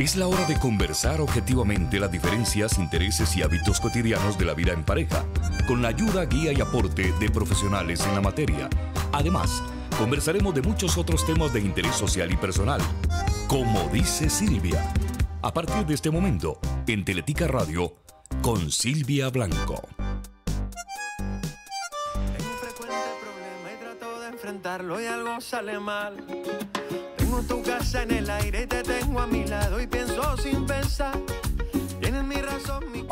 Es la hora de conversar objetivamente las diferencias, intereses y hábitos cotidianos de la vida en pareja, con la ayuda, guía y aporte de profesionales en la materia. Además, conversaremos de muchos otros temas de interés social y personal. Como dice Silvia, a partir de este momento, en Teletica Radio, con Silvia Blanco. frecuente problema de enfrentarlo y algo sale mal casa en el aire, te tengo a mi lado y pienso sin pensar.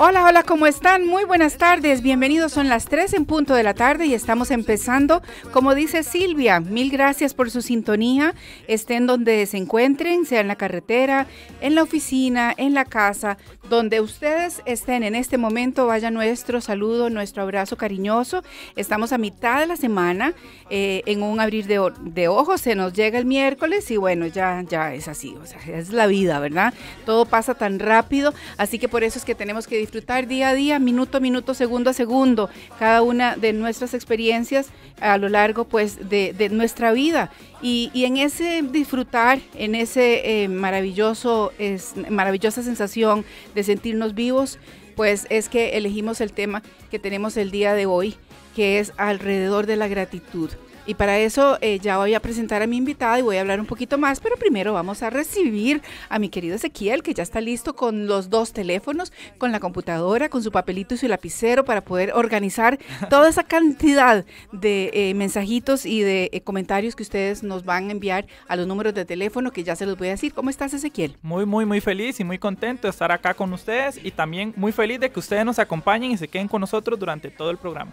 Hola, hola, ¿cómo están? Muy buenas tardes, bienvenidos, son las 3 en punto de la tarde y estamos empezando, como dice Silvia, mil gracias por su sintonía, estén donde se encuentren, sea en la carretera, en la oficina, en la casa, donde ustedes estén en este momento, vaya nuestro saludo, nuestro abrazo cariñoso. Estamos a mitad de la semana, eh, en un abrir de, ojos, se nos llega el miércoles y bueno, ya, ya es así, es la vida, ¿verdad? Todo pasa tan rápido, así que por eso es que tenemos que disfrutar día a día, minuto a minuto, segundo a segundo, cada una de nuestras experiencias a lo largo pues de, nuestra vida y, en ese disfrutar, en ese eh, maravilloso, es, maravillosa sensación de sentirnos vivos, pues es que elegimos el tema que tenemos el día de hoy, que es alrededor de la gratitud. Y para eso eh, ya voy a presentar a mi invitada y voy a hablar un poquito más, pero primero vamos a recibir a mi querido Ezequiel, que ya está listo con los dos teléfonos, con la computadora, con su papelito y su lapicero para poder organizar toda esa cantidad de eh, mensajitos y de eh, comentarios que ustedes nos van a enviar a los números de teléfono que ya se los voy a decir. ¿Cómo estás, Ezequiel? Muy, muy, muy feliz y muy contento de estar acá con ustedes y también muy feliz de que ustedes nos acompañen y se queden con nosotros durante todo el programa.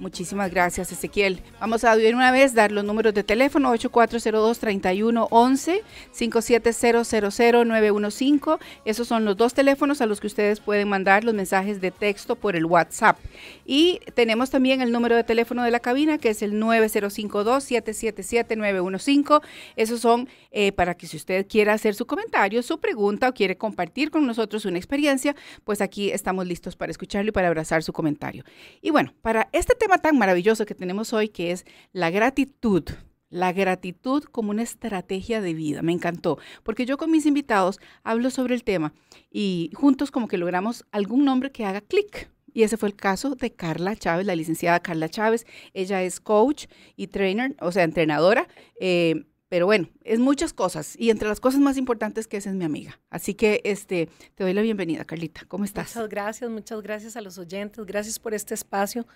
Muchísimas gracias, Ezequiel. Vamos a de una vez dar los números de teléfono 8402 311 5700915. Esos son los dos teléfonos a los que ustedes pueden mandar los mensajes de texto por el WhatsApp. Y tenemos también el número de teléfono de la cabina, que es el 9052-777-915. Esos son eh, para que si usted quiera hacer su comentario, su pregunta o quiere compartir con nosotros una experiencia, pues aquí estamos listos para escucharlo y para abrazar su comentario. Y bueno, para este tema tan maravilloso que tenemos hoy, que es la gratitud. La gratitud como una estrategia de vida. Me encantó, porque yo con mis invitados hablo sobre el tema y juntos como que logramos algún nombre que haga clic. Y ese fue el caso de Carla Chávez, la licenciada Carla Chávez. Ella es coach y trainer, o sea, entrenadora. Eh, pero bueno, es muchas cosas y entre las cosas más importantes que esa es mi amiga. Así que este, te doy la bienvenida, Carlita. ¿Cómo estás? Muchas gracias, muchas gracias a los oyentes, gracias por este espacio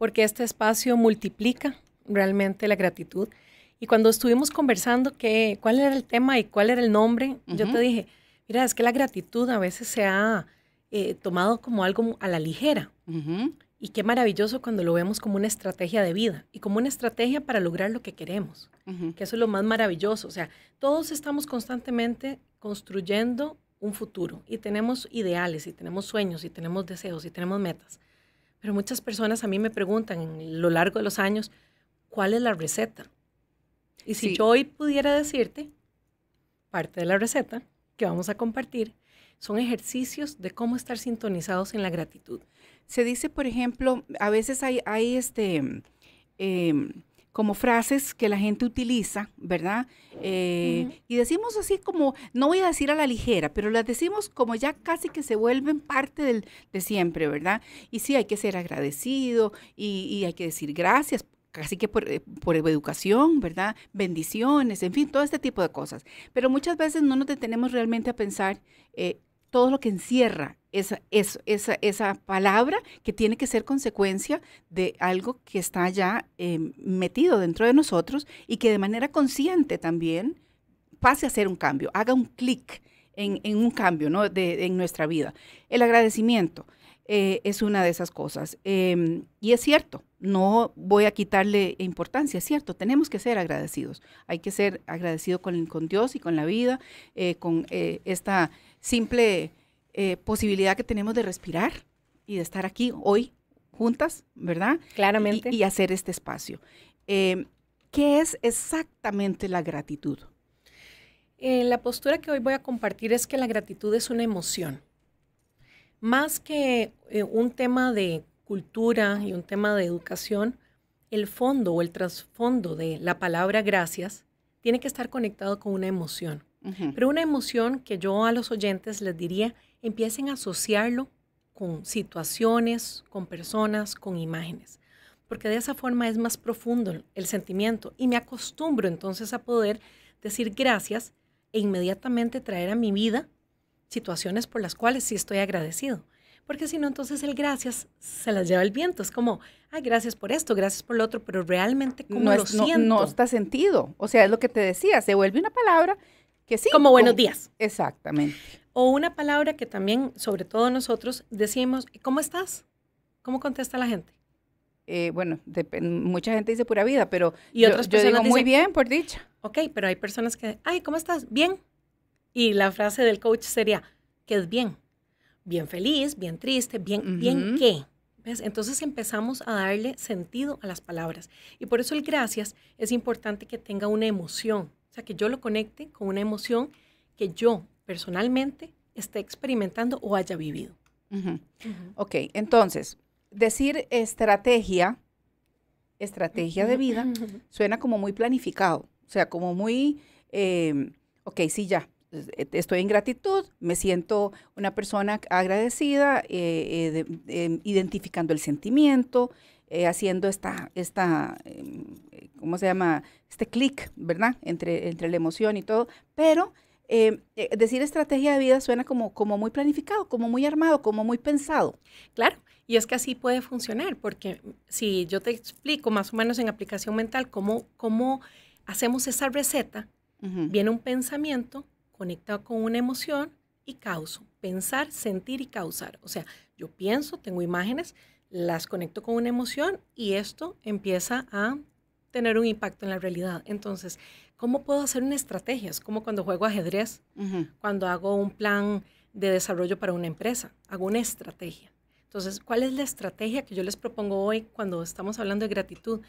porque este espacio multiplica realmente la gratitud. Y cuando estuvimos conversando que, cuál era el tema y cuál era el nombre, yo te dije, mira, es que la gratitud a veces se ha eh, tomado como algo a la ligera. Y qué maravilloso cuando lo vemos como una estrategia de vida y como una estrategia para lograr lo que queremos, que eso es lo más maravilloso. O sea, todos estamos constantemente construyendo un futuro y tenemos ideales y tenemos sueños y tenemos deseos y tenemos metas. Pero muchas personas a mí me preguntan a lo largo de los años, ¿cuál es la receta? Y si yo hoy pudiera decirte, parte de la receta que vamos a compartir son ejercicios de cómo estar sintonizados en la gratitud. Se dice, por ejemplo, a veces hay, este, em, como frases que la gente utiliza, ¿verdad? Eh, y decimos así como, no voy a decir a la ligera, pero las decimos como ya casi que se vuelven parte del, de siempre, ¿verdad? Y sí, hay que ser agradecido y, hay que decir gracias, casi que por, eh, por, educación, ¿verdad? Bendiciones, en fin, todo este tipo de cosas. Pero muchas veces no nos detenemos realmente a pensar eh, todo lo que encierra esa, esa, palabra que tiene que ser consecuencia de algo que está ya em, metido dentro de nosotros y que de manera consciente también pase a hacer un cambio, haga un clic en, un cambio ¿no? de, en nuestra vida. El agradecimiento eh, es una de esas cosas. Em, y es cierto, no voy a quitarle importancia, es cierto, tenemos que ser agradecidos. Hay que ser agradecido con, con Dios y con la vida, eh, con eh, esta simple eh, posibilidad que tenemos de respirar y de estar aquí hoy juntas, ¿verdad? Claramente. Y, hacer este espacio. Em, ¿Qué es exactamente la gratitud? Eh, la postura que hoy voy a compartir es que la gratitud es una emoción. Más que eh, un tema de cultura y un tema de educación, el fondo o el trasfondo de la palabra gracias tiene que estar conectado con una emoción. Pero una emoción que yo a los oyentes les diría, empiecen a asociarlo con situaciones, con personas, con imágenes, porque de esa forma es más profundo el sentimiento y me acostumbro entonces a poder decir gracias e inmediatamente traer a mi vida situaciones por las cuales sí estoy agradecido. Porque si no, entonces el gracias se las lleva el viento. Es como, ay, gracias por esto, gracias por lo otro, pero realmente como lo siento. no está sentido. O sea, es lo que te decía, se vuelve una palabra como buenos días. Exactamente. O una palabra que también, sobre todo nosotros, decimos, ¿cómo estás? ¿Cómo contesta la gente? Eh, bueno, mucha gente dice pura vida, pero y yo, digo muy bien, por dicha. Ok, pero hay personas que, ay, ¿cómo estás? Bien. Y la frase del coach sería, ¿qué es bien? Bien feliz, bien triste, bien, ¿bien qué? Entonces empezamos a darle sentido a las palabras. Y por eso el gracias es importante que tenga una emoción. O sea, que yo lo conecte con una emoción que yo personalmente esté experimentando o haya vivido. Ok, entonces, decir estrategia, estrategia de vida, suena como muy planificado, o sea, como muy, em, ok, sí, ya, e-, estoy en gratitud, me siento una persona agradecida, eh, eh, em, identificando el sentimiento, eh, haciendo esta, esta em, eh, ¿cómo se llama? Este clic, ¿verdad? Entre, entre la emoción y todo. Pero em, eh, decir estrategia de vida suena como, como muy planificado, como muy armado, como muy pensado. Claro, y es que así puede funcionar, porque si yo te explico más o menos en aplicación mental cómo, cómo hacemos esa receta, viene un pensamiento conectado con una emoción y causo. Pensar, sentir y causar. O sea, yo pienso, tengo imágenes, las conecto con una emoción y esto empieza a tener un impacto en la realidad. Entonces, ¿cómo puedo hacer una estrategia? Es como cuando juego ajedrez, cuando hago un plan de desarrollo para una empresa, hago una estrategia. Entonces, ¿cuál es la estrategia que yo les propongo hoy cuando estamos hablando de gratitud?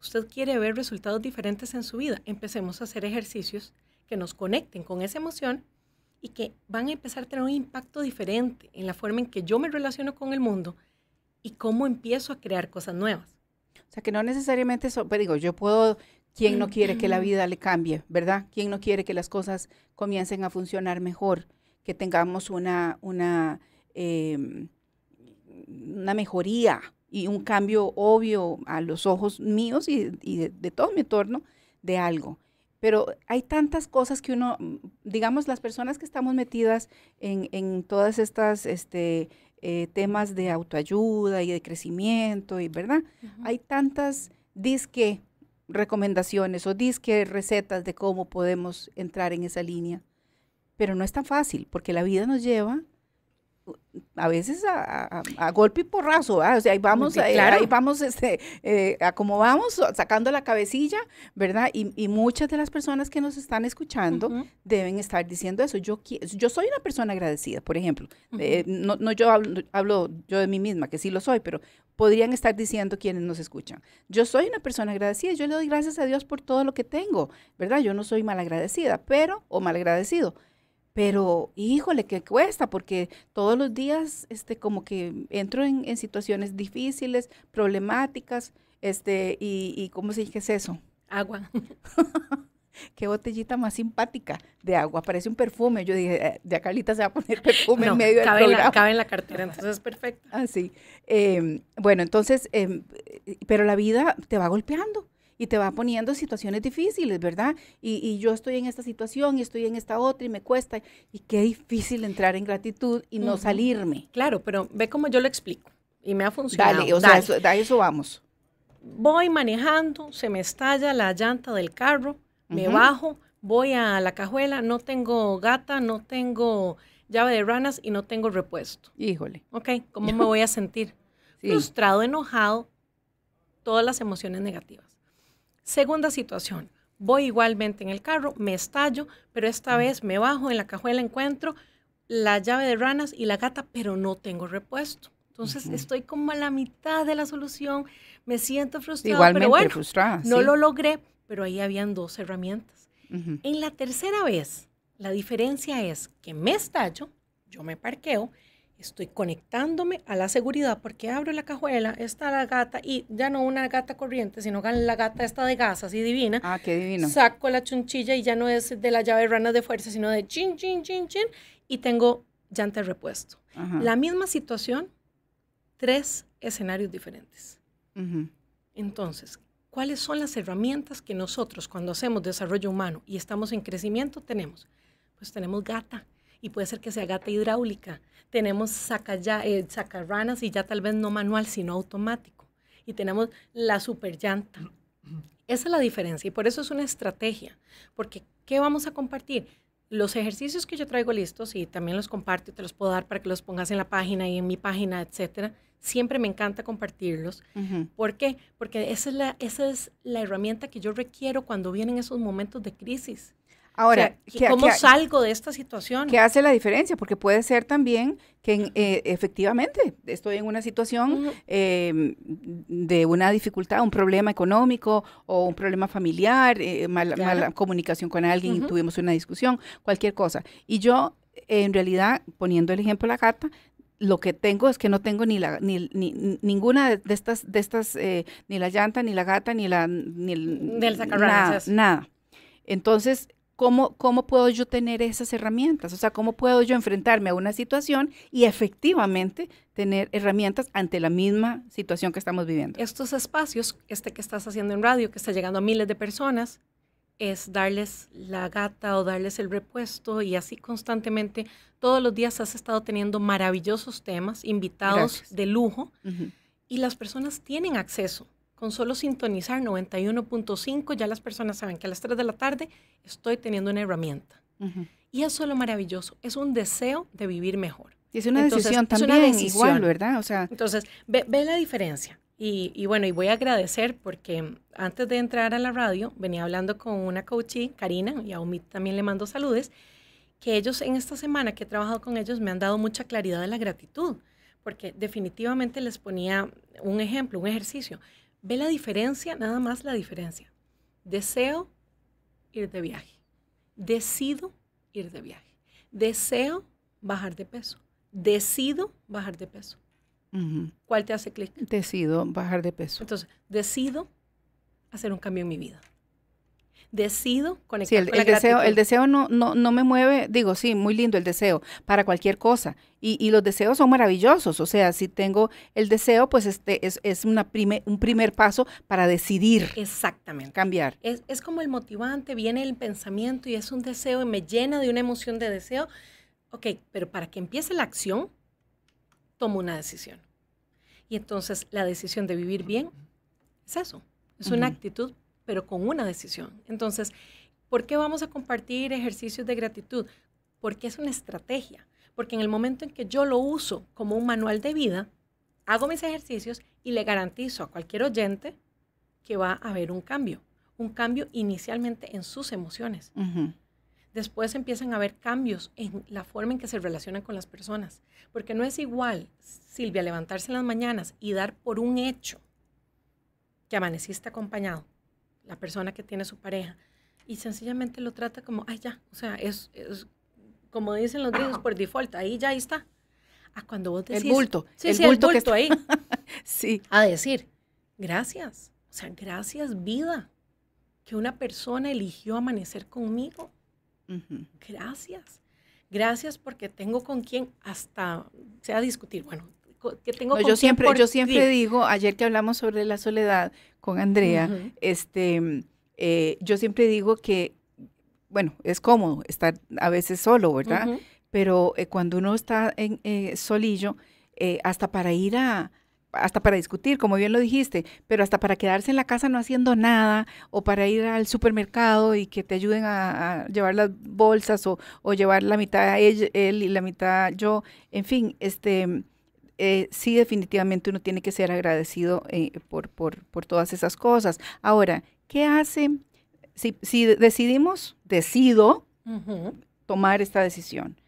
Usted quiere ver resultados diferentes en su vida. Empecemos a hacer ejercicios que nos conecten con esa emoción y que van a empezar a tener un impacto diferente en la forma en que yo me relaciono con el mundo, y cómo empiezo a crear cosas nuevas. O sea, que no necesariamente eso, pero pues, digo, yo puedo, ¿quién no quiere que la vida le cambie, ¿verdad? ¿Quién no quiere que las cosas comiencen a funcionar mejor, que tengamos una, una, em, una mejoría y un cambio obvio a los ojos míos y, de, de, todo mi entorno de algo. Pero hay tantas cosas que uno, digamos, las personas que estamos metidas en, en todas estas este, eh, temas de autoayuda y de crecimiento, y ¿verdad? Hay tantas disque recomendaciones o disque recetas de cómo podemos entrar en esa línea, pero no es tan fácil porque la vida nos lleva a veces a, golpe y porrazo, O sea, ahí vamos, eh, ahí vamos, este, eh, sacando la cabecilla, ¿verdad? Y, muchas de las personas que nos están escuchando deben estar diciendo eso. Yo, yo soy una persona agradecida, por ejemplo. Eh, no, no, yo hablo, hablo yo de mí misma, que sí lo soy, pero podrían estar diciendo quienes nos escuchan. Yo soy una persona agradecida, yo le doy gracias a Dios por todo lo que tengo, ¿verdad? Yo no soy malagradecida, pero, o malagradecido, pero híjole, que cuesta, porque todos los días este, como que entro en, situaciones difíciles, problemáticas, este, y, y ¿cómo se dice es eso? Agua. qué botellita más simpática de agua, parece un perfume. Yo dije, eh, de Carlita se va a poner perfume en medio cabe del en cabe en la cartera, entonces es perfecto. Así. Ah, em, bueno, entonces, em, eh, pero la vida te va golpeando y te va poniendo situaciones difíciles, ¿verdad? Y, yo estoy en esta situación y estoy en esta otra y me cuesta. Y qué difícil entrar en gratitud y no salirme. Claro, pero ve cómo yo lo explico y me ha funcionado. Dale, o sea, eso, a eso vamos. Voy manejando, se me estalla la llanta del carro, me bajo, voy a la cajuela, no tengo gata, no tengo llave de ranas y no tengo repuesto. Híjole. Ok, ¿cómo me voy a sentir? Frustrado, enojado, todas las emociones negativas. Segunda situación, voy igualmente en el carro, me estallo, pero esta mm. vez me bajo en la cajuela, encuentro la llave de ranas y la gata, pero no tengo repuesto. Entonces estoy como a la mitad de la solución, me siento frustrada. pero bueno, frustrada. No lo logré, pero ahí habían dos herramientas. En la tercera vez, la diferencia es que me estallo, yo me parqueo Estoy conectándome a la seguridad porque abro la cajuela, está la gata y ya no una gata corriente, sino la gata esta de gas, así divina. Ah, qué divino. Saco la chunchilla y ya no es de la llave rana de fuerza, sino de chin, chin, chin, chin y tengo llanta de repuesto. La misma situación, tres escenarios diferentes. Entonces, ¿cuáles son las herramientas que nosotros cuando hacemos desarrollo humano y estamos en crecimiento tenemos? Pues tenemos gata y puede ser que sea gata hidráulica. Tenemos ya, eh, sacarranas y ya tal vez no manual, sino automático. Y tenemos la super llanta. Esa es la diferencia y por eso es una estrategia, porque ¿qué vamos a compartir? Los ejercicios que yo traigo listos y también los comparto te los puedo dar para que los pongas en la página y en mi página, etcétera. Siempre me encanta compartirlos. ¿Por qué? Porque esa es, la, esa es la herramienta que yo requiero cuando vienen esos momentos de crisis. Ahora, ¿cómo salgo de esta situación? ¿Qué hace la diferencia? Porque puede ser también que eh, efectivamente estoy en una situación em, de una dificultad, un problema económico o un problema familiar, eh, mala, comunicación con alguien, y tuvimos una discusión, cualquier cosa. Y yo, en realidad, poniendo el ejemplo de la gata, lo que tengo es que no tengo ni la ninguna de estas de estas eh, ni la llanta ni la gata ni la ni el, nada, nada, entonces ¿Cómo, puedo yo tener esas herramientas? O sea, ¿cómo puedo yo enfrentarme a una situación y efectivamente tener herramientas ante la misma situación que estamos viviendo? Estos espacios, este que estás haciendo en radio, que está llegando a miles de personas, es darles la gata o darles el repuesto y así constantemente. Todos los días has estado teniendo maravillosos temas, invitados de lujo, y las personas tienen acceso. Con solo sintonizar 91.5 ya las personas saben que a las 3 de la tarde estoy teniendo una herramienta. Y eso es lo maravilloso, es un deseo de vivir mejor. Y es una decisión también, igual, ¿verdad? O sea, entonces, ve, la diferencia. Y, bueno, y voy a agradecer porque antes de entrar a la radio venía hablando con una coachee, Karina, y a Omid también le mando saludos, que ellos en esta semana que he trabajado con ellos me han dado mucha claridad de la gratitud, porque definitivamente les ponía un ejemplo, un ejercicio. Ve la diferencia, nada más la diferencia. Deseo ir de viaje. Decido ir de viaje. Deseo bajar de peso. Decido bajar de peso. ¿Cuál te hace clic? Decido bajar de peso. Entonces, decido hacer un cambio en mi vida decido con el deseo, el deseo no, no, no, me mueve, digo, sí, muy lindo el deseo para cualquier cosa. Y, los deseos son maravillosos, o sea, si tengo el deseo, pues este es, una un primer paso para decidir. Exactamente. Cambiar. Es, como el motivante, viene el pensamiento y es un deseo y me llena de una emoción de deseo. Ok, pero para que empiece la acción, tomo una decisión. Y entonces la decisión de vivir bien es eso, es una actitud pero con una decisión. Entonces, ¿por qué vamos a compartir ejercicios de gratitud? Porque es una estrategia. Porque en el momento en que yo lo uso como un manual de vida, hago mis ejercicios y le garantizo a cualquier oyente que va a haber un cambio. Un cambio inicialmente en sus emociones. Después empiezan a haber cambios en la forma en que se relacionan con las personas. Porque no es igual, Silvia, levantarse en las mañanas y dar por un hecho que amaneciste acompañado la persona que tiene su pareja, y sencillamente lo trata como, ay, ya, o sea, es, como dicen los gringos, por default, ahí ya está. A cuando vos decís. El bulto. Sí, el, sí, el bulto que ahí. sí. A decir, gracias. O sea, gracias, vida, que una persona eligió amanecer conmigo. Gracias. Gracias porque tengo con quien hasta sea discutir. Bueno, yo siempre Yo siempre digo, ayer que hablamos sobre la soledad con Andrea, este, eh, yo siempre digo que, bueno, es cómodo estar a veces solo, ¿verdad? Pero eh, cuando uno está en eh, solillo, hasta para ir a, hasta para discutir, como bien lo dijiste, pero hasta para quedarse en la casa no haciendo nada, o para ir al supermercado y que te ayuden a, llevar las bolsas o, llevar la mitad él y la mitad yo, en fin, este, eh, sí definitivamente uno tiene que ser agradecido eh, por, por, por, todas esas cosas. Ahora, ¿qué hace si, decidimos, decido tomar esta decisión?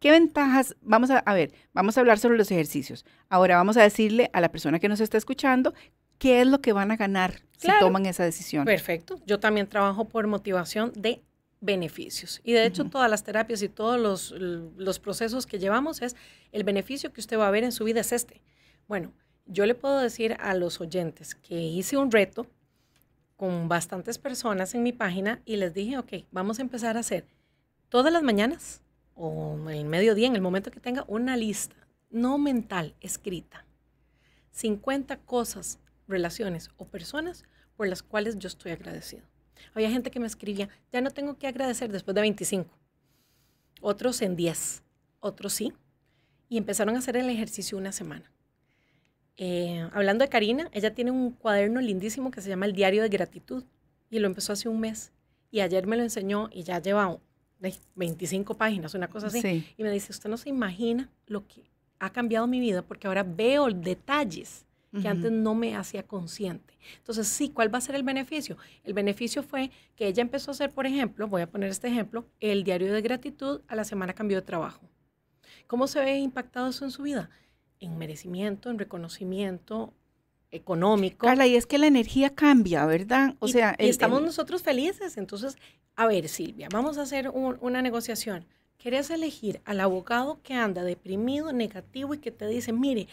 ¿Qué ventajas? Vamos a, ver, vamos a hablar sobre los ejercicios. Ahora vamos a decirle a la persona que nos está escuchando qué es lo que van a ganar si toman esa decisión. Perfecto. Yo también trabajo por motivación de beneficios. Y de hecho, todas las terapias y todos los, los, procesos que llevamos es el beneficio que usted va a ver en su vida es este. Bueno, yo le puedo decir a los oyentes que hice un reto con bastantes personas en mi página y les dije, ok, vamos a empezar a hacer todas las mañanas o en el mediodía, en el momento que tenga, una lista, no mental, escrita. 50 cosas, relaciones o personas por las cuales yo estoy agradecido. Había gente que me escribía, ya no tengo que agradecer después de 25. Otros en 10, otros sí. Y empezaron a hacer el ejercicio una semana. Eh, hablando de Karina, ella tiene un cuaderno lindísimo que se llama El Diario de Gratitud y lo empezó hace un mes. Y ayer me lo enseñó y ya lleva 25 páginas, una cosa así. Y me dice, usted no se imagina lo que ha cambiado mi vida porque ahora veo detalles que antes no me hacía consciente. Entonces, sí, ¿cuál va a ser el beneficio? El beneficio fue que ella empezó a hacer, por ejemplo, voy a poner este ejemplo, el diario de gratitud a la semana cambió de trabajo. ¿Cómo se ve impactado eso en su vida? En merecimiento, en reconocimiento, económico. Carla, y es que la energía cambia, ¿verdad? O y, sea, estamos nosotros felices. Entonces, a ver, Silvia, vamos a hacer una negociación. ¿Querés elegir al abogado que anda deprimido, negativo y que te dice, mire,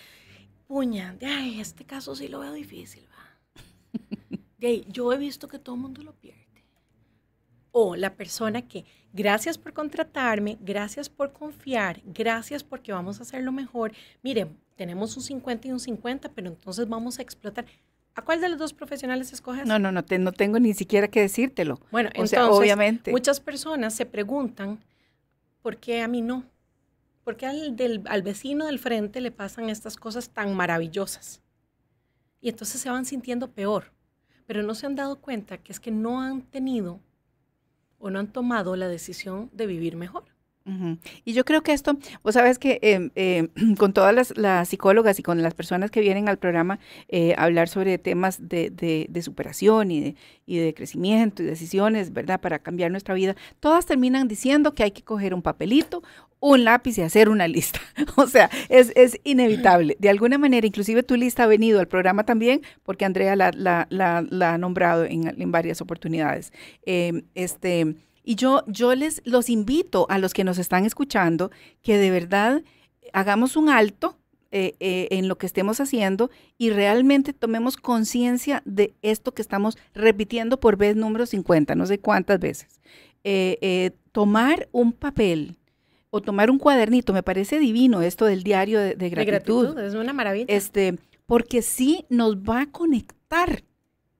puña, de ay, este caso sí lo veo difícil, va. yo he visto que todo el mundo lo pierde. O la persona que, gracias por contratarme, gracias por confiar, gracias porque vamos a hacerlo mejor. Miren, tenemos un 50 y un 50, pero entonces vamos a explotar. ¿A cuál de los dos profesionales escoges? No, no, no, no tengo ni siquiera que decírtelo. Bueno, entonces, obviamente. muchas personas se preguntan, ¿por qué a mí no? porque al, del, al vecino del frente le pasan estas cosas tan maravillosas. Y entonces se van sintiendo peor, pero no se han dado cuenta que es que no han tenido o no han tomado la decisión de vivir mejor. Y yo creo que esto, vos sabes que em, em, con todas las, psicólogas y con las personas que vienen al programa eh, hablar sobre temas de, superación y de, crecimiento y decisiones, ¿verdad? Para cambiar nuestra vida, todas terminan diciendo que hay que coger un papelito, un lápiz y hacer una lista. o sea, es, inevitable. De alguna manera, inclusive tu lista ha venido al programa también porque Andrea la, ha nombrado en, en varias oportunidades. Em, este y yo, yo les los invito a los que nos están escuchando que de verdad hagamos un alto eh, eh, en lo que estemos haciendo y realmente tomemos conciencia de esto que estamos repitiendo por vez número 50, no sé cuántas veces. Eh, tomar un papel o tomar un cuadernito, me parece divino esto del diario de, gratitud, es una maravilla. Este, porque sí nos va a conectar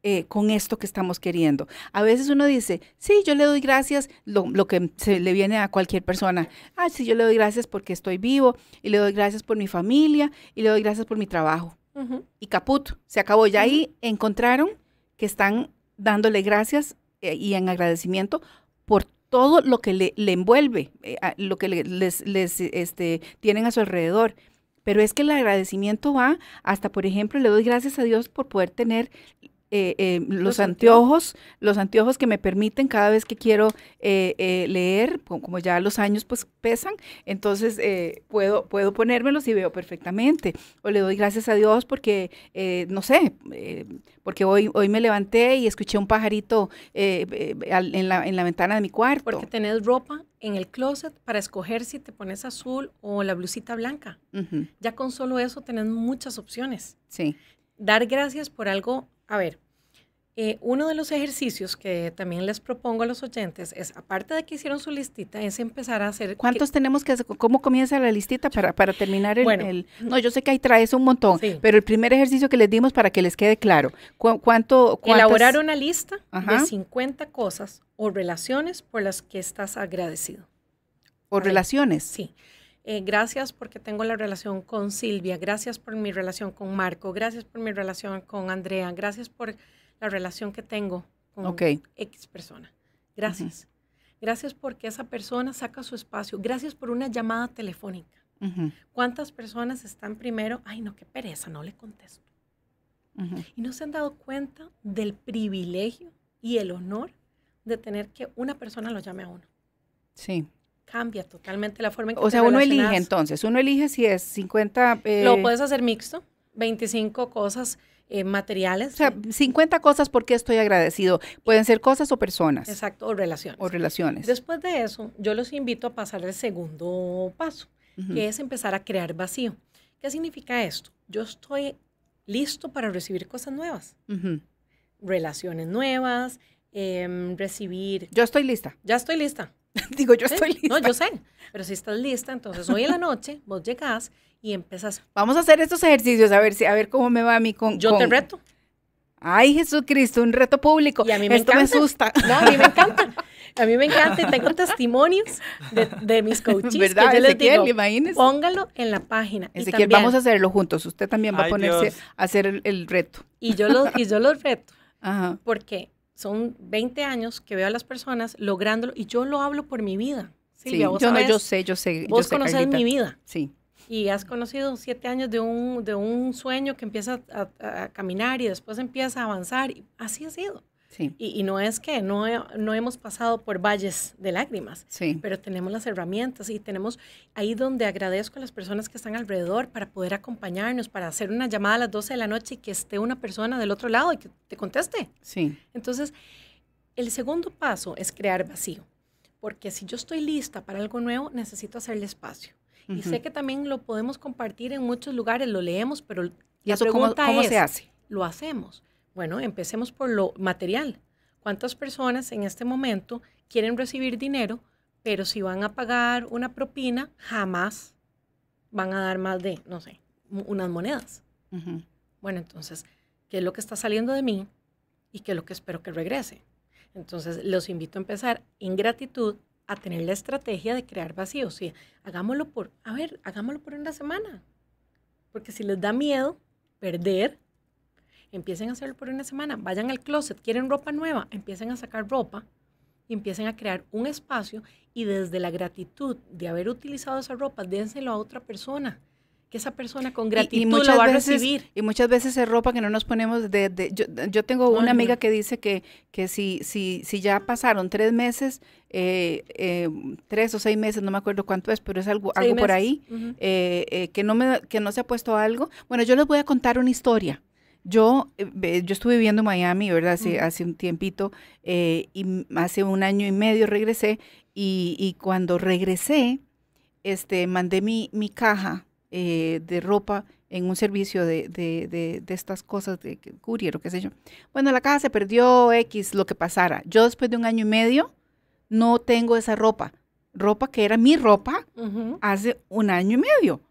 eh, con esto que estamos queriendo. A veces uno dice, sí, yo le doy gracias, lo, que se le viene a cualquier persona. Ah, sí, yo le doy gracias porque estoy vivo y le doy gracias por mi familia y le doy gracias por mi trabajo. Y caput, se acabó. Ya ahí encontraron que están dándole gracias eh, y en agradecimiento por todo lo que le, envuelve, eh, lo que les, este, tienen a su alrededor pero es que el agradecimiento va hasta, por ejemplo, le doy gracias a Dios por poder tener eh, eh, los, anteojos, los anteojos que me permiten cada vez que quiero eh, leer, como ya los años pues pesan, entonces puedo, puedo ponérmelos y veo perfectamente. O le doy gracias a Dios porque, no sé, porque hoy, hoy me levanté y escuché un pajarito en, la, en la ventana de mi cuarto. Porque tenés ropa en el closet para escoger si te pones azul o la blusita blanca. Ya con solo eso tenés muchas opciones. Sí. Dar gracias por algo a ver, eh, uno de los ejercicios que también les propongo a los oyentes es, aparte de que hicieron su listita, es empezar a hacer... ¿Cuántos tenemos que hacer? ¿Cómo comienza la listita para, terminar el, bueno, No, yo sé que ahí traes un montón, pero el primer ejercicio que les dimos para que les quede claro, ¿cuánto... Elaborar una lista de 50 cosas o relaciones por las que estás agradecido. ¿O relaciones? Sí. Eh, gracias porque tengo la relación con Silvia, gracias por mi relación con Marco, gracias por mi relación con Andrea, gracias por la relación que tengo con okay. X persona. Gracias. Gracias porque esa persona saca su espacio. Gracias por una llamada telefónica. ¿Cuántas personas están primero? Ay, no, qué pereza, no le contesto. Y no se han dado cuenta del privilegio y el honor de tener que una persona lo llame a uno. Sí cambia totalmente la forma en que O sea, uno elige entonces, uno elige si es 50... Eh, Lo puedes hacer mixto, 25 cosas eh, materiales. O sea, 50 cosas porque estoy agradecido. Pueden ser cosas o personas. Exacto, o relaciones. O relaciones. Después de eso, yo los invito a pasar al segundo paso, que es empezar a crear vacío. ¿Qué significa esto? Yo estoy listo para recibir cosas nuevas, relaciones nuevas, em, recibir... Yo estoy lista. Ya estoy lista. Digo, yo estoy lista. No, yo sé, pero si estás lista, entonces hoy en la noche vos llegás y empezás. Vamos a hacer estos ejercicios, a ver, si, a ver cómo me va a mí con... Yo te reto. Ay, Jesucristo, un reto público. Y a mí me Esto me asusta. No, a mí me encanta. A mí me encanta y tengo testimonios de, mis coaches. ¿Verdad? Que yo les digo, imagínese. Póngalo en la página. Ezequiel, vamos a hacerlo juntos. Usted también va a ponerse a hacer el, reto. Y yo lo y yo lo reto. Ajá. Porque son 20 años que veo a las personas lográndolo y yo lo hablo por mi vida. sí, yo, no, yo sé, yo sé. Vos yo mi vida. Sí. Y has conocido siete años de un, sueño que empieza a, a, caminar y después empieza a avanzar. Así ha sido. Y, no es que no, no, hemos pasado por valles de lágrimas, pero tenemos las herramientas y tenemos ahí donde agradezco a las personas que están alrededor para poder acompañarnos, para hacer una llamada a las 12 de la noche y que esté una persona del otro lado y que te conteste. Sí. Entonces, el segundo paso es crear vacío, porque si yo estoy lista para algo nuevo, necesito hacerle espacio. Y sé que también lo podemos compartir en muchos lugares, lo leemos, pero ¿Y la pregunta es cómo se hace? Lo hacemos. Bueno, empecemos por lo material. ¿Cuántas personas en este momento quieren recibir dinero, pero si van a pagar una propina, jamás van a dar más de, no sé, unas monedas? Bueno, entonces, ¿qué es lo que está saliendo de mí y qué es lo que espero que regrese? Entonces, los invito a empezar en gratitud a tener la estrategia de crear vacíos. hagámoslo por, a ver, hagámoslo por una semana. Porque si les da miedo perder, empiecen a hacerlo por una semana, vayan al closet, quieren ropa nueva, empiecen a sacar ropa y empiecen a crear un espacio y desde la gratitud de haber utilizado esa ropa, dénselo a otra persona que esa persona con gratitud lo va a recibir. Y muchas veces es ropa que no nos ponemos yo, tengo una amiga que dice que, que si, si, si ya pasaron tres meses, eh, eh, tres o seis meses, no me acuerdo cuánto es, pero es algo, algo por ahí, eh, que, no me, que no se ha puesto algo. Bueno, yo les voy a contar una historia. Yo, eh, yo estuve viviendo en Miami, ¿verdad? Hace, un tiempito, eh, y hace un año y medio regresé, y, cuando regresé, este, mandé mi, caja eh, de ropa en un servicio de, estas cosas, de courier o qué sé yo. Bueno, la caja se perdió, X, lo que pasara. Yo después de un año y medio no tengo esa ropa. Ropa que era mi ropa hace un año y medio.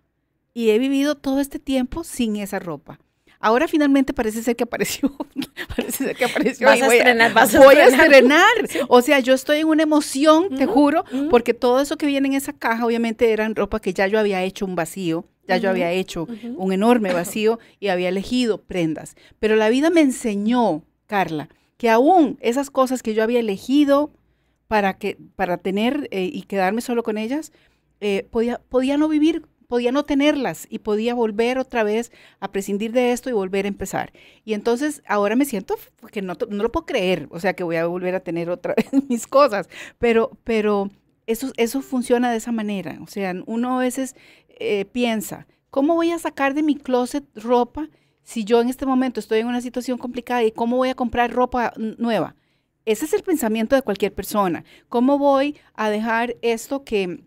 Y he vivido todo este tiempo sin esa ropa. Ahora finalmente parece ser que apareció. parece ser que apareció. Vas a estrenar, voy estrenar. a estrenar. O sea, yo estoy en una emoción, te juro, porque todo eso que viene en esa caja, obviamente, eran ropa que ya yo había hecho un vacío. Ya yo había hecho un enorme vacío y había elegido prendas. Pero la vida me enseñó, Carla, que aún esas cosas que yo había elegido para, que, para tener eh, y quedarme solo con ellas, eh, podía, podía no vivir podía no tenerlas y podía volver otra vez a prescindir de esto y volver a empezar. Y entonces ahora me siento que no, lo puedo creer, o sea que voy a volver a tener otra vez mis cosas, pero, pero eso, eso funciona de esa manera, o sea, uno a veces eh, piensa, ¿cómo voy a sacar de mi closet ropa si yo en este momento estoy en una situación complicada y cómo voy a comprar ropa nueva? Ese es el pensamiento de cualquier persona. ¿Cómo voy a dejar esto que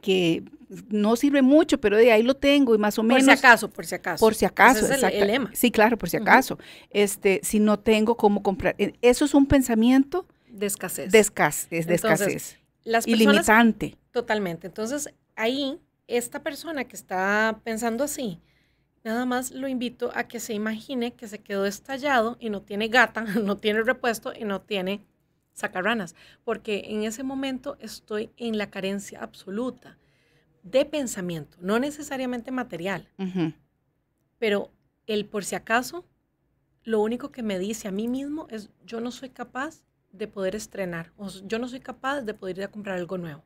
que no sirve mucho, pero de ahí lo tengo y más o menos. Por si acaso, por si acaso. Por si acaso, el, lema. Sí, claro, por si acaso. Este, si no tengo cómo comprar. Eh, eso es un pensamiento de escasez. De escasez, de Las Totalmente. Entonces, ahí, esta persona que está pensando así, nada más lo invito a que se imagine que se quedó estallado y no tiene gata, no tiene repuesto y no tiene sacarranas, porque en ese momento estoy en la carencia absoluta de pensamiento, no necesariamente material, pero el por si acaso, lo único que me dice a mí mismo es yo no soy capaz de poder estrenar, o yo no soy capaz de poder ir a comprar algo nuevo.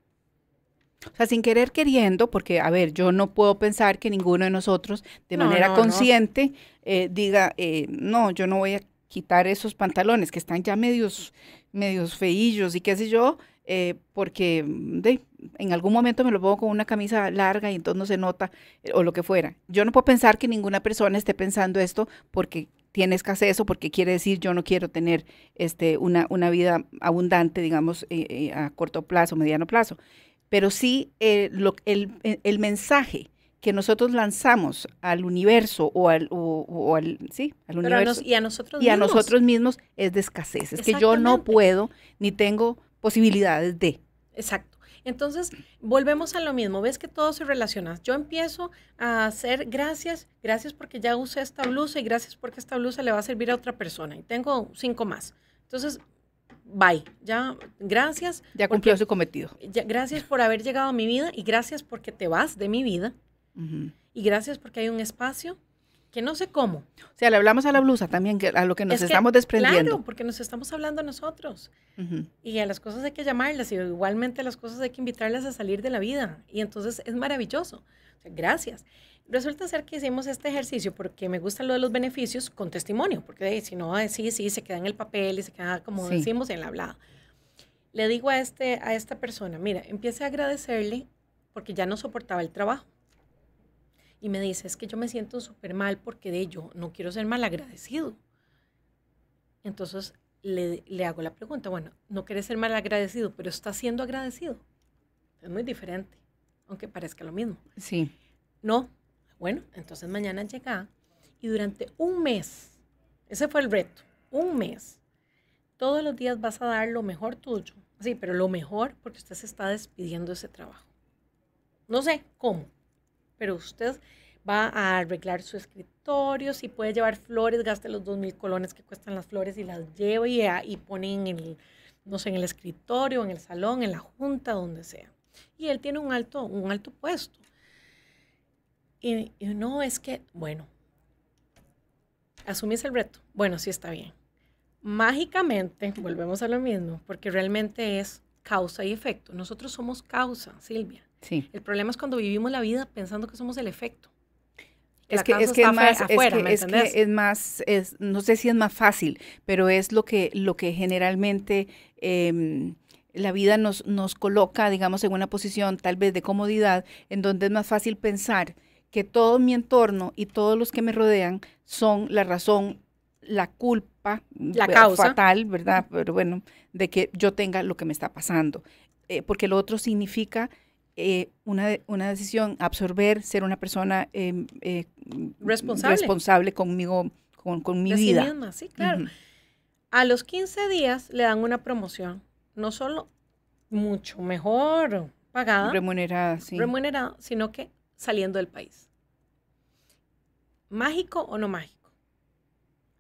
O sea, sin querer queriendo, porque, a ver, yo no puedo pensar que ninguno de nosotros de manera consciente eh, diga, eh, no, yo no voy a quitar esos pantalones que están ya medios, medios feillos y qué sé yo, eh, porque mm, en algún momento me lo pongo con una camisa larga y entonces no se nota eh, o lo que fuera. Yo no puedo pensar que ninguna persona esté pensando esto porque tiene escasez o porque quiere decir yo no quiero tener este, una, vida abundante, digamos, eh, a corto plazo, mediano plazo. Pero sí el, el mensaje que nosotros lanzamos al universo o al, sí, al universo. y a nosotros mismos. a nosotros mismos es de escasez. Es que yo no puedo ni tengo posibilidades de. Exacto. Entonces, volvemos a lo mismo. Ves que todo se relaciona. Yo empiezo a hacer gracias, gracias porque ya usé esta blusa y gracias porque esta blusa le va a servir a otra persona. Y tengo cinco más. Entonces, bye. Ya, gracias. Ya cumplió su cometido. Ya, gracias por haber llegado a mi vida y gracias porque te vas de mi vida. Y gracias porque hay un espacio que no sé cómo. O sea, le hablamos a la blusa también, que a lo que nos estamos desprendiendo. Claro, porque nos estamos hablando nosotros. Y a las cosas hay que llamarlas y igualmente a las cosas hay que invitarlas a salir de la vida. Y entonces es maravilloso. gracias. Resulta ser que hicimos este ejercicio porque me gusta lo de los beneficios con testimonio, porque si no, eh, sí, sí, se queda en el papel y se queda como decimos en la hablada. Le digo a, este, a esta persona, mira, empiece a agradecerle porque ya no soportaba el trabajo y me dice, es que yo me siento súper mal porque de ello no quiero ser agradecido Entonces le, hago la pregunta, bueno, no quieres ser mal agradecido, pero está siendo agradecido. Es muy diferente, aunque parezca lo mismo. Sí. No, bueno, entonces mañana llega y durante un mes, ese fue el reto, un mes, todos los días vas a dar lo mejor tuyo. Sí, pero lo mejor porque usted se está despidiendo de ese trabajo. No sé cómo, pero usted va a arreglar su escritorio, si puede llevar flores, gaste los dos mil colones que cuestan las flores y las lleva y, ponen, ah, pone en el, no sé, en el escritorio, en el salón, en la junta, donde sea. Y él tiene un alto, un alto puesto. Y, no es que, bueno, asumís el reto. Bueno, sí está bien. Mágicamente, volvemos a lo mismo, porque realmente es causa y efecto. Nosotros somos causa, Silvia. Sí. El problema es cuando vivimos la vida pensando que somos el efecto. Es que, es más, no sé si es más fácil, pero es lo que, lo que generalmente em, la vida nos, nos coloca, digamos, en una posición tal vez de comodidad, en donde es más fácil pensar que todo mi entorno y todos los que me rodean son la razón, la culpa, la eh, causa fatal, ¿verdad? Pero bueno, de que yo tenga lo que me está pasando. Eh, porque lo otro significa eh, una, una, decisión, absorber, ser una persona em, eh, responsable. responsable conmigo, con, mi vida. claro. A los 15 días le dan una promoción, no solo mucho mejor pagada. Remunerada, Remunerada, sino que saliendo del país. ¿Mágico o no mágico?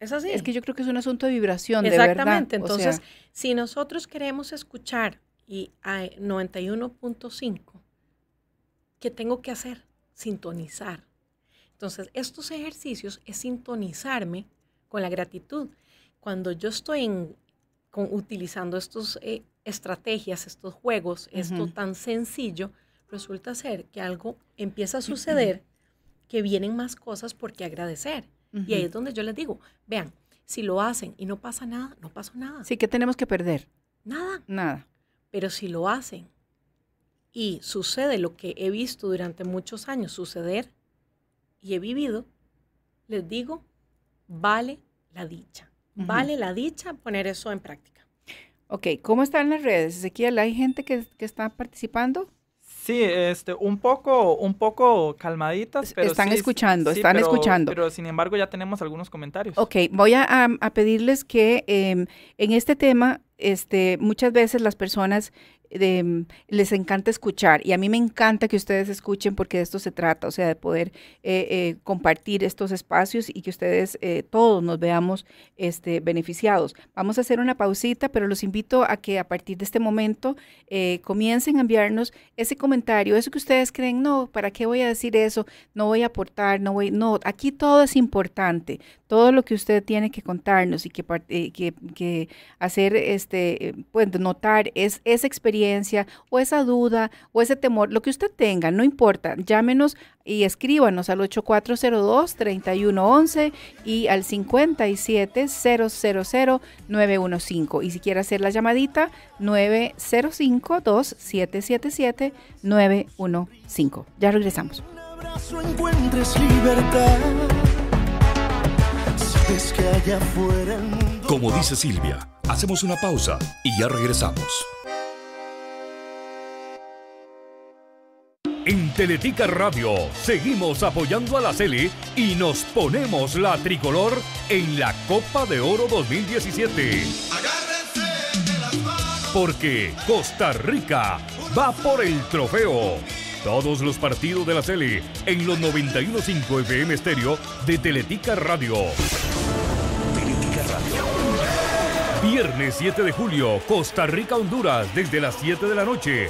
Es así. Es que yo creo que es un asunto de vibración, Exactamente. Entonces, si nosotros queremos escuchar y 91.5 ¿Qué tengo que hacer? Sintonizar. Entonces, estos ejercicios es sintonizarme con la gratitud. Cuando yo estoy con, utilizando estas eh, estrategias, estos juegos, esto tan sencillo, resulta ser que algo empieza a suceder, que vienen más cosas por qué agradecer. Y ahí es donde yo les digo, vean, si lo hacen y no pasa nada, no pasa nada. Sí, ¿qué tenemos que perder? Nada. Nada. Pero si lo hacen y sucede lo que he visto durante muchos años suceder y he vivido, les digo, vale la dicha. Vale la dicha poner eso en práctica. Ok, ¿cómo están las redes? Ezequiel, ¿hay gente que, está participando? Sí, este, un poco, un poco calmaditas, están escuchando, están escuchando. Pero sin embargo ya tenemos algunos comentarios. Ok, voy a, pedirles que em, en este tema, este, muchas veces las personas Mm, les encanta escuchar y a mí me encanta que ustedes escuchen porque de esto se trata, o sea, de poder eh, eh, compartir estos espacios y que ustedes eh, todos nos veamos este, beneficiados. Vamos a hacer una pausita, pero los invito a que a partir de este momento comiencen a enviarnos ese comentario, eso que ustedes creen, no, ¿para qué voy a decir eso? No voy a aportar, no voy, no, aquí todo es importante, todo lo que usted tiene que contarnos y eh, que, que, hacer, este, pues, notar es esa experiencia o esa duda o ese temor, lo que usted tenga, no importa, llámenos y escríbanos al 8402-3111 y al 5700-915. Y si quiere hacer la llamadita, 905-2777-915. Ya regresamos. Un abrazo encuentres libertad que allá afuera Como dice Silvia, hacemos una pausa y ya regresamos. En Teletica Radio seguimos apoyando a la Sele y nos ponemos la tricolor en la Copa de Oro 2017. Porque Costa Rica va por el trofeo. Todos los partidos de la Sele en los 91.5 FM estéreo de Teletica Radio. Viernes 7 de julio, Costa Rica-Honduras desde las 7 de la noche.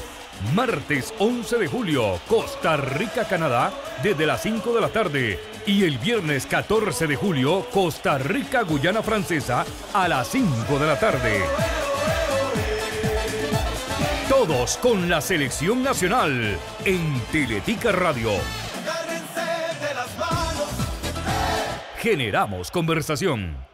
Martes 11 de julio, Costa Rica-Canadá desde las 5 de la tarde. Y el viernes 14 de julio, Costa Rica-Guyana Francesa a las 5 de la tarde. Todos con la selección nacional en Teletica Radio. Generamos conversación.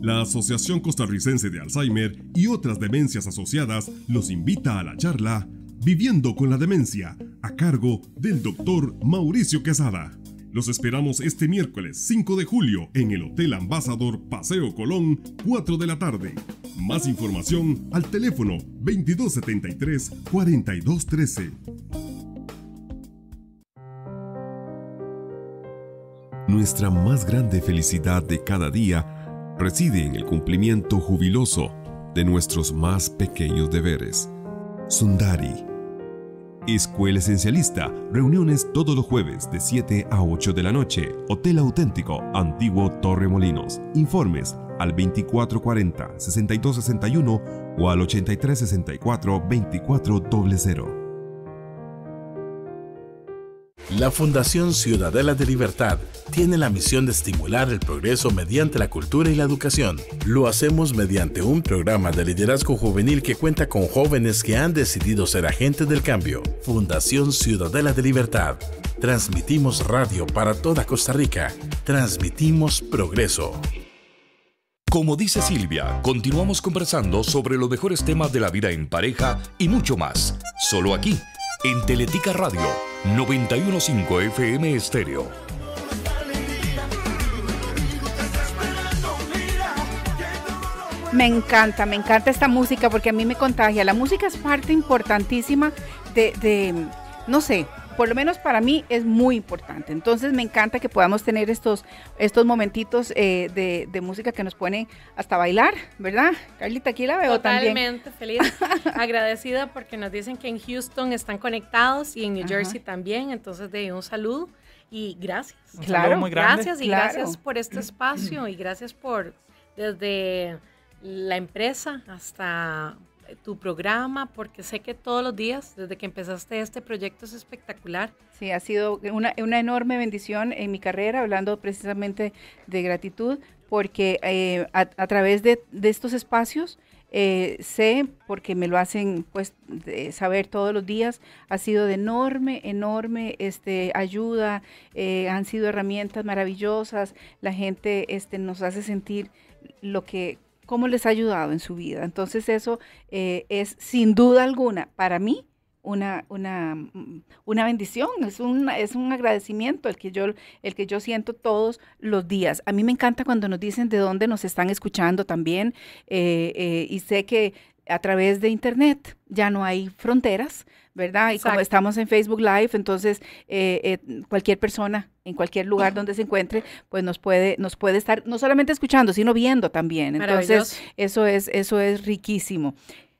La Asociación Costarricense de Alzheimer y otras demencias asociadas los invita a la charla Viviendo con la Demencia, a cargo del doctor Mauricio Quesada. Los esperamos este miércoles 5 de julio en el Hotel Ambassador Paseo Colón, 4 de la tarde. Más información al teléfono 2273-4213. Nuestra más grande felicidad de cada día reside en el cumplimiento jubiloso de nuestros más pequeños deberes. Sundari. Escuela Esencialista, reuniones todos los jueves de 7 a 8 de la noche, Hotel Auténtico, Antiguo Torre Molinos. Informes al 2440-6261 o al 8364-2400. La Fundación Ciudadela de Libertad tiene la misión de estimular el progreso mediante la cultura y la educación. Lo hacemos mediante un programa de liderazgo juvenil que cuenta con jóvenes que han decidido ser agentes del cambio. Fundación Ciudadela de Libertad. Transmitimos radio para toda Costa Rica. Transmitimos progreso. Como dice Silvia, continuamos conversando sobre los mejores temas de la vida en pareja y mucho más, solo aquí en Teletica Radio 915 FM Estéreo. Me encanta, me encanta esta música porque a mí me contagia. La música es parte importantísima de, de no sé, por lo menos para mí es muy importante. Entonces me encanta que podamos tener estos, estos momentitos eh, de, música que nos ponen hasta bailar, ¿verdad? Carlita, aquí la veo Totalmente, feliz, agradecida porque nos dicen que en Houston están conectados y en New Jersey también, entonces de un saludo y gracias. claro, muy gracias y gracias por este espacio y gracias por desde la empresa hasta tu programa, porque sé que todos los días, desde que empezaste este proyecto, es espectacular. Sí, ha sido una, enorme bendición en mi carrera, hablando precisamente de gratitud, porque eh, a, través de, estos espacios eh, sé, porque me lo hacen pues saber todos los días, ha sido de enorme, enorme este, ayuda, eh, han sido herramientas maravillosas, la gente este, nos hace sentir lo que cómo les ha ayudado en su vida. Entonces eso eh, es sin duda alguna para mí una, mm, una, bendición, es un, es un agradecimiento el que, yo, el que yo siento todos los días. A mí me encanta cuando nos dicen de dónde nos están escuchando también eh, eh, y sé que a través de Internet. Ya no hay fronteras, ¿verdad? Y como estamos en Facebook Live, entonces eh, eh, cualquier persona en cualquier lugar donde se encuentre, pues nos puede, nos puede estar no solamente escuchando, sino viendo también. Entonces, eso es, eso es riquísimo.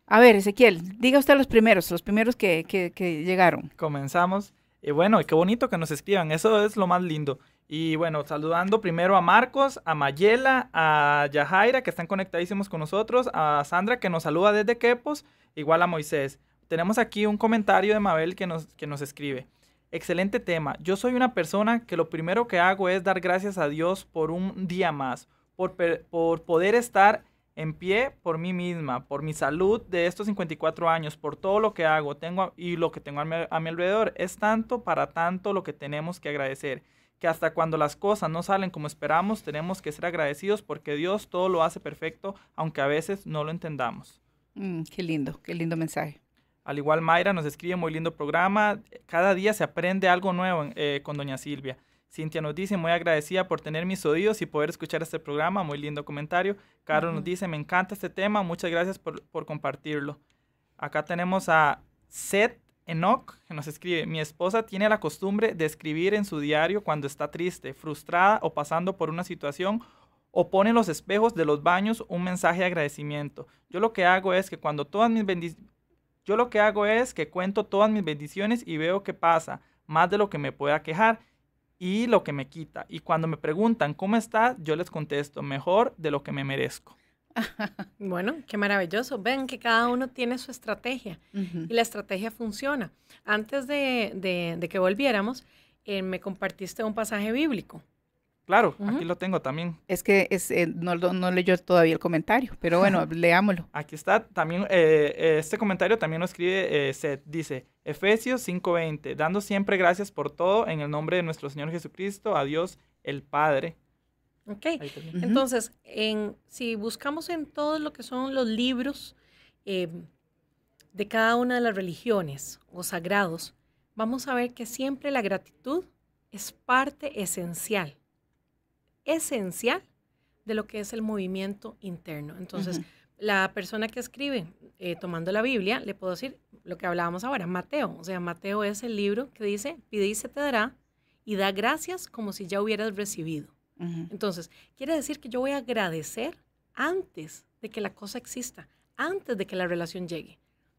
A ver, Ezequiel, diga usted los primeros, los primeros que, que, que llegaron. Comenzamos. Y bueno, qué bonito que nos escriban, eso es lo más lindo. Y bueno, saludando primero a Marcos, a Mayela, a Yajaira, que están conectadísimos con nosotros, a Sandra, que nos saluda desde Quepos, igual a Moisés. Tenemos aquí un comentario de Mabel que nos, que nos escribe. Excelente tema. Yo soy una persona que lo primero que hago es dar gracias a Dios por un día más, por, poder estar en pie por mí misma, por mi salud de estos 54 años, por todo lo que hago tengo, y lo que tengo a mi alrededor. Es tanto para tanto lo que tenemos que agradecer que hasta cuando las cosas no salen como esperamos, tenemos que ser agradecidos porque Dios todo lo hace perfecto, aunque a veces no lo entendamos. Mm, qué lindo, qué lindo mensaje. Al igual Mayra nos escribe muy lindo programa, cada día se aprende algo nuevo eh, con doña Silvia. Cintia nos dice, muy agradecida por tener mis oídos y poder escuchar este programa, muy lindo comentario. Carlos nos dice, me encanta este tema, muchas gracias por, por compartirlo. Acá tenemos a Seth Enoch nos escribe, mi esposa tiene la costumbre de escribir en su diario cuando está triste, frustrada o pasando por una situación o pone en los espejos de los baños un mensaje de agradecimiento. Yo lo que hago es que cuando todas mis Yo lo que hago es que cuento todas mis bendiciones y veo qué pasa, más de lo que me pueda quejar y lo que me quita. Y cuando me preguntan cómo está, yo les contesto mejor de lo que me merezco. bueno, qué maravilloso. Ven que cada uno tiene su estrategia y la estrategia funciona. Antes de, que volviéramos, eh, me compartiste un pasaje bíblico. Claro, aquí lo tengo también. Es que es, eh, no, leí yo todavía el comentario, pero bueno, leámoslo. Aquí está, también eh, este comentario también lo escribe Seth, dice Efesios 5:20, dando siempre gracias por todo en el nombre de nuestro Señor Jesucristo, a Dios el Padre, Ok. Entonces, en, si buscamos en todo lo que son los libros em, de cada una de las religiones o sagrados, vamos a ver que siempre la gratitud es parte esencial, esencial de lo que es el movimiento interno. Entonces, la persona que escribe eh, tomando la Biblia, le puedo decir lo que hablábamos ahora, Mateo. O sea, Mateo es el libro que dice, pide y se te dará, y da gracias como si ya hubieras recibido. Entonces, quiere decir que yo voy a agradecer antes de que la cosa exista, antes de que la relación llegue.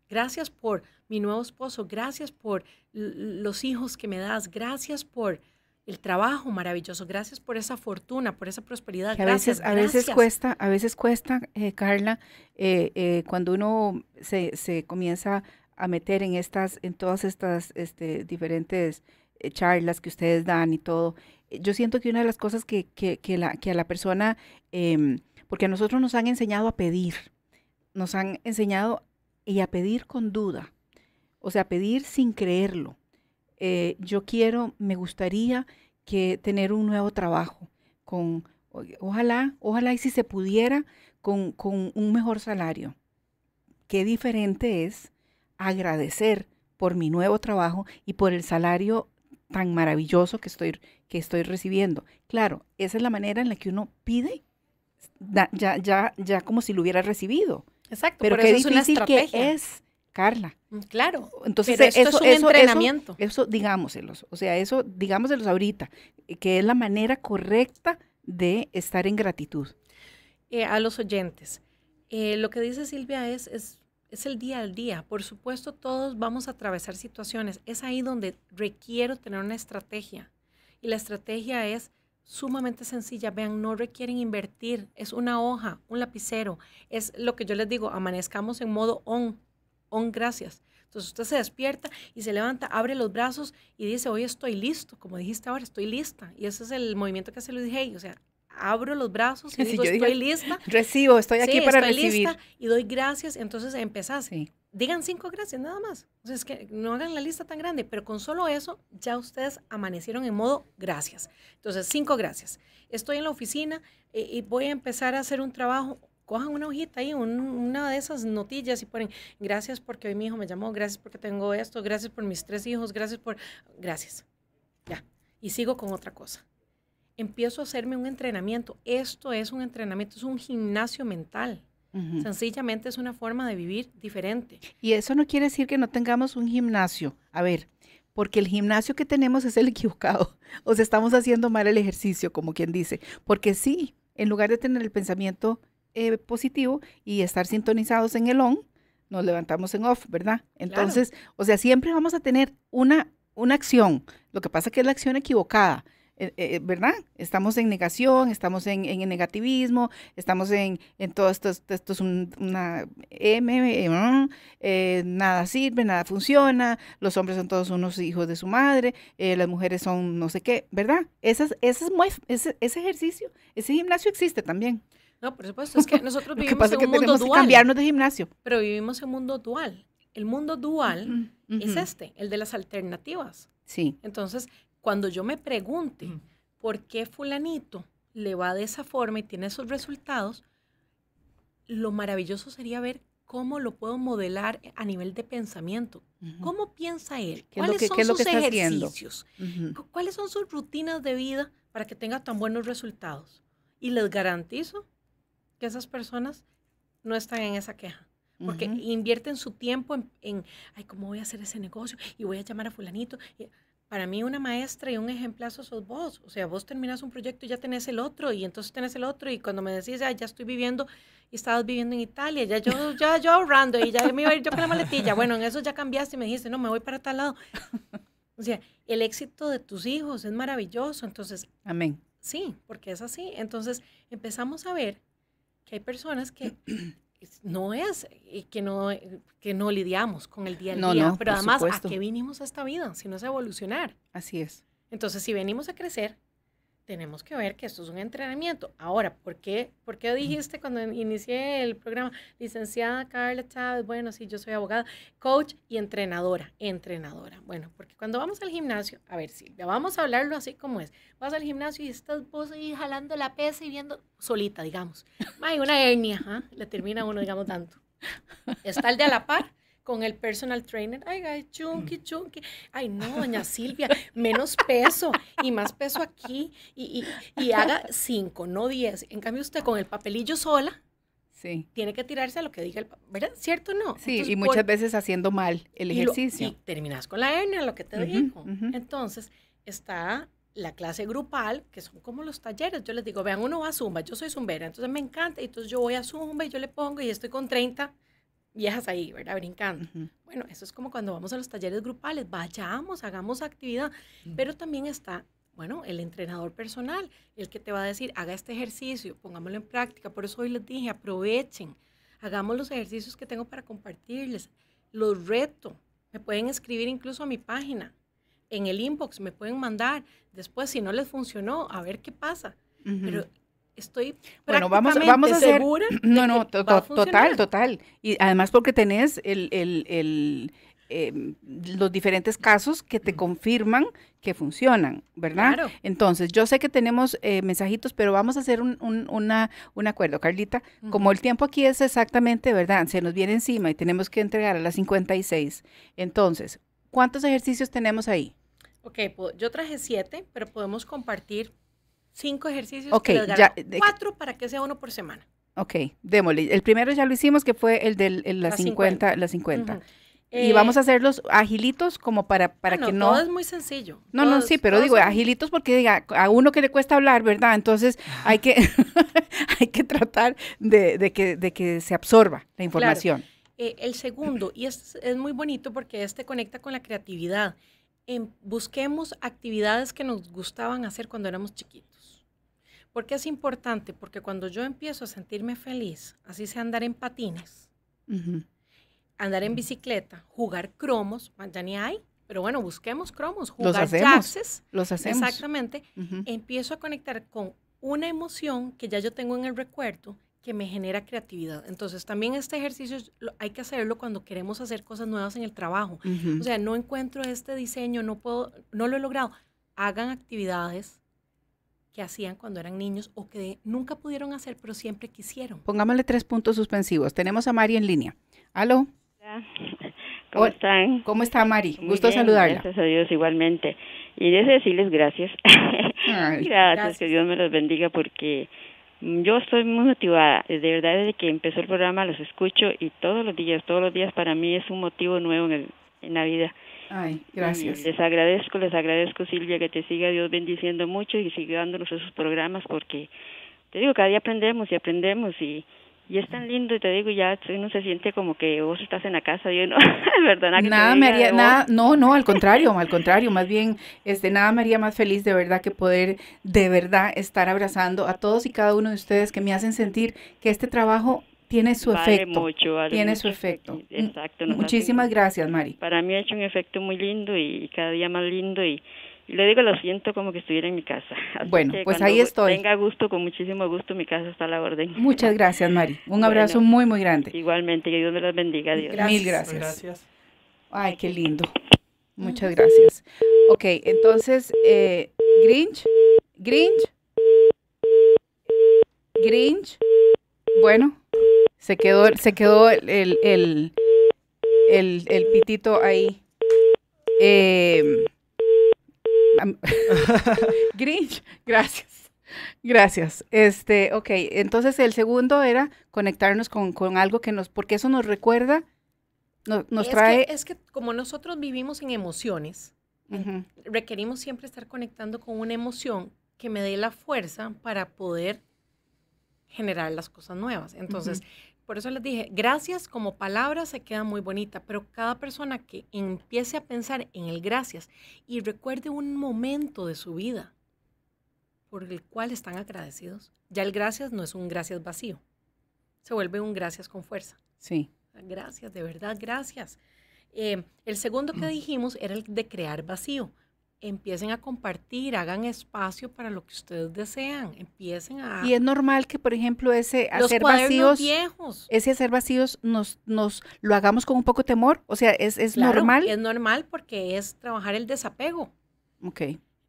Gracias por mi nuevo esposo, gracias por los hijos que me das, gracias por el trabajo maravilloso, gracias por esa fortuna, por esa prosperidad. Que a gracias, veces, a veces cuesta, a veces cuesta, eh, Carla, eh, eh, cuando uno se, comienza a meter en estas, en todas estas este, diferentes eh, charlas que ustedes dan y todo, eh, yo siento que una de las cosas que, que, la, que a la persona, em, porque a nosotros nos han enseñado a pedir, nos han enseñado y a pedir con duda, o sea, pedir sin creerlo. Eh, yo quiero, me gustaría que tener un nuevo trabajo con, ojalá, ojalá y si se pudiera, con, con un mejor salario. Qué diferente es agradecer por mi nuevo trabajo y por el salario tan maravilloso que estoy, que estoy recibiendo. Claro, esa es la manera en la que uno pide, ya, ya, ya como si lo hubiera recibido. Exacto, pero, eso es una estrategia. que es, Carla. Mm, claro. Entonces, eso, es un entrenamiento. Eso, digámoselos, o sea, eso, digámoselos ahorita, que es la manera correcta de estar en gratitud. Eh, a los oyentes, eh, lo que dice Silvia es, es es el día al día. Por supuesto, todos vamos a atravesar situaciones. Es ahí donde requiero tener una estrategia. Y la estrategia es sumamente sencilla. Vean, no requieren invertir. Es una hoja, un lapicero. Es lo que yo les digo, amanezcamos en modo on. On, gracias. Entonces usted se despierta y se levanta, abre los brazos y dice, hoy estoy listo, como dijiste ahora, estoy lista. Y ese es el movimiento que hace Luis Hey, o sea, abro los brazos y digo, estoy lista. Recibo, estoy aquí para recibir. y doy gracias, entonces empezás. Digan cinco gracias nada más. es que no hagan la lista tan grande, pero con solo eso ya ustedes amanecieron en modo gracias. Entonces, cinco gracias. Estoy en la oficina eh, y voy a empezar a hacer un trabajo. Cojan una hojita ahí, una de esas notillas y ponen gracias porque hoy mi hijo me llamó, gracias porque tengo esto, gracias por mis tres hijos, gracias por... Gracias. Ya. Y sigo con otra cosa empiezo a hacerme un entrenamiento. Esto es un entrenamiento, es un gimnasio mental. Sencillamente es una forma de vivir diferente. Y eso no quiere decir que no tengamos un gimnasio. A ver, porque el gimnasio que tenemos es el equivocado. O sea, estamos haciendo mal el ejercicio, como quien dice. Porque sí, en lugar de tener el pensamiento eh, positivo y estar sintonizados en el on, nos levantamos en off, ¿verdad? Entonces, o sea, siempre vamos a tener una, una acción. Lo que pasa es que es la acción equivocada. Eh, eh, ¿verdad? Estamos en negación, estamos en, negativismo, estamos en, en todo esto, esto es una M, eh, nada sirve, nada funciona, los hombres son todos unos hijos de su madre, las mujeres son no sé qué, ¿verdad? Esas, esas, ese, ese ejercicio, ese gimnasio existe también. No, por supuesto, es que nosotros vivimos en un que mundo tenemos Que cambiarnos de gimnasio. Pero vivimos en un mundo dual. El mundo dual es este, el de las alternativas. Sí. Entonces, cuando yo me pregunte por qué fulanito le va de esa forma y tiene esos resultados, lo maravilloso sería ver cómo lo puedo modelar a nivel de pensamiento. ¿Cómo piensa él? ¿Cuáles que, son sus ejercicios? ¿Cuáles son sus rutinas de vida para que tenga tan buenos resultados? Y les garantizo que esas personas no están en esa queja. Porque invierten su tiempo en, ay, ¿cómo voy a hacer ese negocio? Y voy a llamar a fulanito. Y, para mí una maestra y un ejemplazo sos vos. O sea, vos terminas un proyecto y ya tenés el otro y entonces tenés el otro y cuando me decís, ah, ya estoy viviendo y estabas viviendo en Italia, ya yo, ya yo ahorrando y ya me iba a ir yo con la maletilla. Bueno, en eso ya cambiaste y me dijiste, no, me voy para tal lado. O sea, el éxito de tus hijos es maravilloso. Entonces, amén. Sí, porque es así. Entonces empezamos a ver que hay personas que no es que no, que no lidiamos con el día a día, no, pero además, ¿a qué vinimos a esta vida? Si no es evolucionar. Así es. Entonces, si venimos a crecer, tenemos que ver que esto es un entrenamiento. Ahora, ¿por qué, dijiste cuando inicié el programa, licenciada Carla Chávez? Bueno, sí, yo soy abogada, coach y entrenadora, entrenadora. Bueno, porque cuando vamos al gimnasio, a ver, Silvia, vamos a hablarlo así como es. Vas al gimnasio y estás vos ahí jalando la pesa y viendo solita, digamos. Hay una hernia, le termina uno, digamos, tanto. Está el de a la par con el personal trainer. Ay, ay, chunky, mm. chunky. Ay, no, doña Silvia, menos peso y más peso aquí. Y, y, haga cinco, no diez. En cambio, usted con el papelillo sola. Sí. Tiene que tirarse a lo que diga el ¿verdad? ¿Cierto o no? Sí, y muchas veces haciendo mal el ejercicio. y terminas con la hernia, lo que te dijo. digo. Entonces, está la clase grupal, que son como los talleres. Yo les digo, vean, uno va a Zumba, yo soy zumbera, entonces me encanta, y entonces yo voy a Zumba y yo le pongo y estoy con 30 viejas ahí, ¿verdad? Brincando. Bueno, eso es como cuando vamos a los talleres grupales, vayamos, hagamos actividad, mm. pero también está, bueno, el entrenador personal, el que te va a decir, haga este ejercicio, pongámoslo en práctica, por eso hoy les dije, aprovechen, hagamos los ejercicios que tengo para compartirles, los reto, me pueden escribir incluso a mi página, en el inbox me pueden mandar, después si no les funcionó, a ver qué pasa. Pero estoy bueno, vamos, a hacer, No, no, total, total. Y además porque tenés el, em, los diferentes casos que te confirman que funcionan, ¿verdad? Claro. Entonces, yo sé que tenemos eh, mensajitos, pero vamos a hacer un, acuerdo, Carlita. Como el tiempo aquí es exactamente, ¿verdad? Se nos viene encima y tenemos que entregar a las 56. Entonces, ¿cuántos ejercicios tenemos ahí? Ok, yo traje siete, pero podemos compartir cinco ejercicios, okay, cuatro para que sea uno por semana. Ok, démosle. El primero ya lo hicimos, que fue el de las la 50. y vamos a eh, hacerlos agilitos como para, para ah, que no... es muy sencillo. No, no, sí, pero digo, agilitos porque diga, a uno que le cuesta hablar, ¿verdad? Entonces hay que, hay que tratar de, que, de que se absorba la información. Eh, el segundo, y es, es muy bonito porque este conecta con la creatividad. En, em, busquemos actividades que nos gustaban hacer cuando éramos chiquitos. ¿Por qué es importante? Porque cuando yo empiezo a sentirme feliz, así sea andar en patines, andar en bicicleta, jugar cromos, ya ni hay, pero bueno, busquemos cromos, jugar los Los hacemos. Exactamente. Empiezo a conectar con una emoción que ya yo tengo en el recuerdo que me genera creatividad. Entonces, también este ejercicio hay que hacerlo cuando queremos hacer cosas nuevas en el trabajo. O sea, no encuentro este diseño, no puedo, no lo he logrado. Hagan actividades que hacían cuando eran niños o que nunca pudieron hacer, pero siempre quisieron. Pongámosle tres puntos suspensivos. Tenemos a Mari en línea. Aló. ¿Cómo están? ¿Cómo está Mari? Gusto saludarla. Gracias a Dios igualmente. Y deseo decirles gracias. gracias. que Dios me los bendiga porque yo estoy muy motivada. De verdad, desde que empezó el programa los escucho y todos los días, todos los días para mí es un motivo nuevo en, en la vida. Ay, gracias. Les agradezco, les agradezco Silvia, que te siga Dios bendiciendo mucho y sigue dándonos esos programas porque te digo, cada día aprendemos y aprendemos y, es tan lindo y te digo, ya uno se siente como que vos estás en la casa yo no. perdona que Nada, me haría, nada, no, no, al contrario, al contrario, más bien, este, nada me haría más feliz de verdad que poder de verdad estar abrazando a todos y cada uno de ustedes que me hacen sentir que este trabajo tiene su efecto. tiene su efecto. Exacto. Mm, muchísimas gracias, Mari. Para mí ha hecho un efecto muy lindo y cada día más lindo y, le digo, lo siento como que estuviera en mi casa. bueno, pues ahí estoy. venga gusto, con muchísimo gusto, mi casa está a la orden. Muchas gracias, Mari. Un abrazo muy, muy grande. Igualmente, que Dios me los bendiga, Dios. Mil gracias. gracias. Ay, qué lindo. Muchas gracias. Ok, entonces, eh, Grinch, Grinch, Grinch. Bueno. Se quedó, se quedó el, el, el, el, pitito ahí. Eh, Grinch, gracias. Gracias. Este, ok, entonces el segundo era conectarnos con, con algo que nos, porque eso nos recuerda, nos es trae... Que, es que como nosotros vivimos en emociones, requerimos siempre estar conectando con una emoción que me dé la fuerza para poder generar las cosas nuevas. Entonces, por eso les dije, gracias como palabra se queda muy bonita, pero cada persona que empiece a pensar en el gracias y recuerde un momento de su vida por el cual están agradecidos, ya el gracias no es un gracias vacío, se vuelve un gracias con fuerza. Sí. Gracias, de verdad, gracias. Eh, el segundo que mm. dijimos era el de crear vacío empiecen a compartir, hagan espacio para lo que ustedes desean, empiecen a... Y es normal que, por ejemplo, ese hacer vacíos... viejos. Ese hacer vacíos nos, nos lo hagamos con un poco de temor, o sea, es, es normal. Es normal porque es trabajar el desapego. Ok.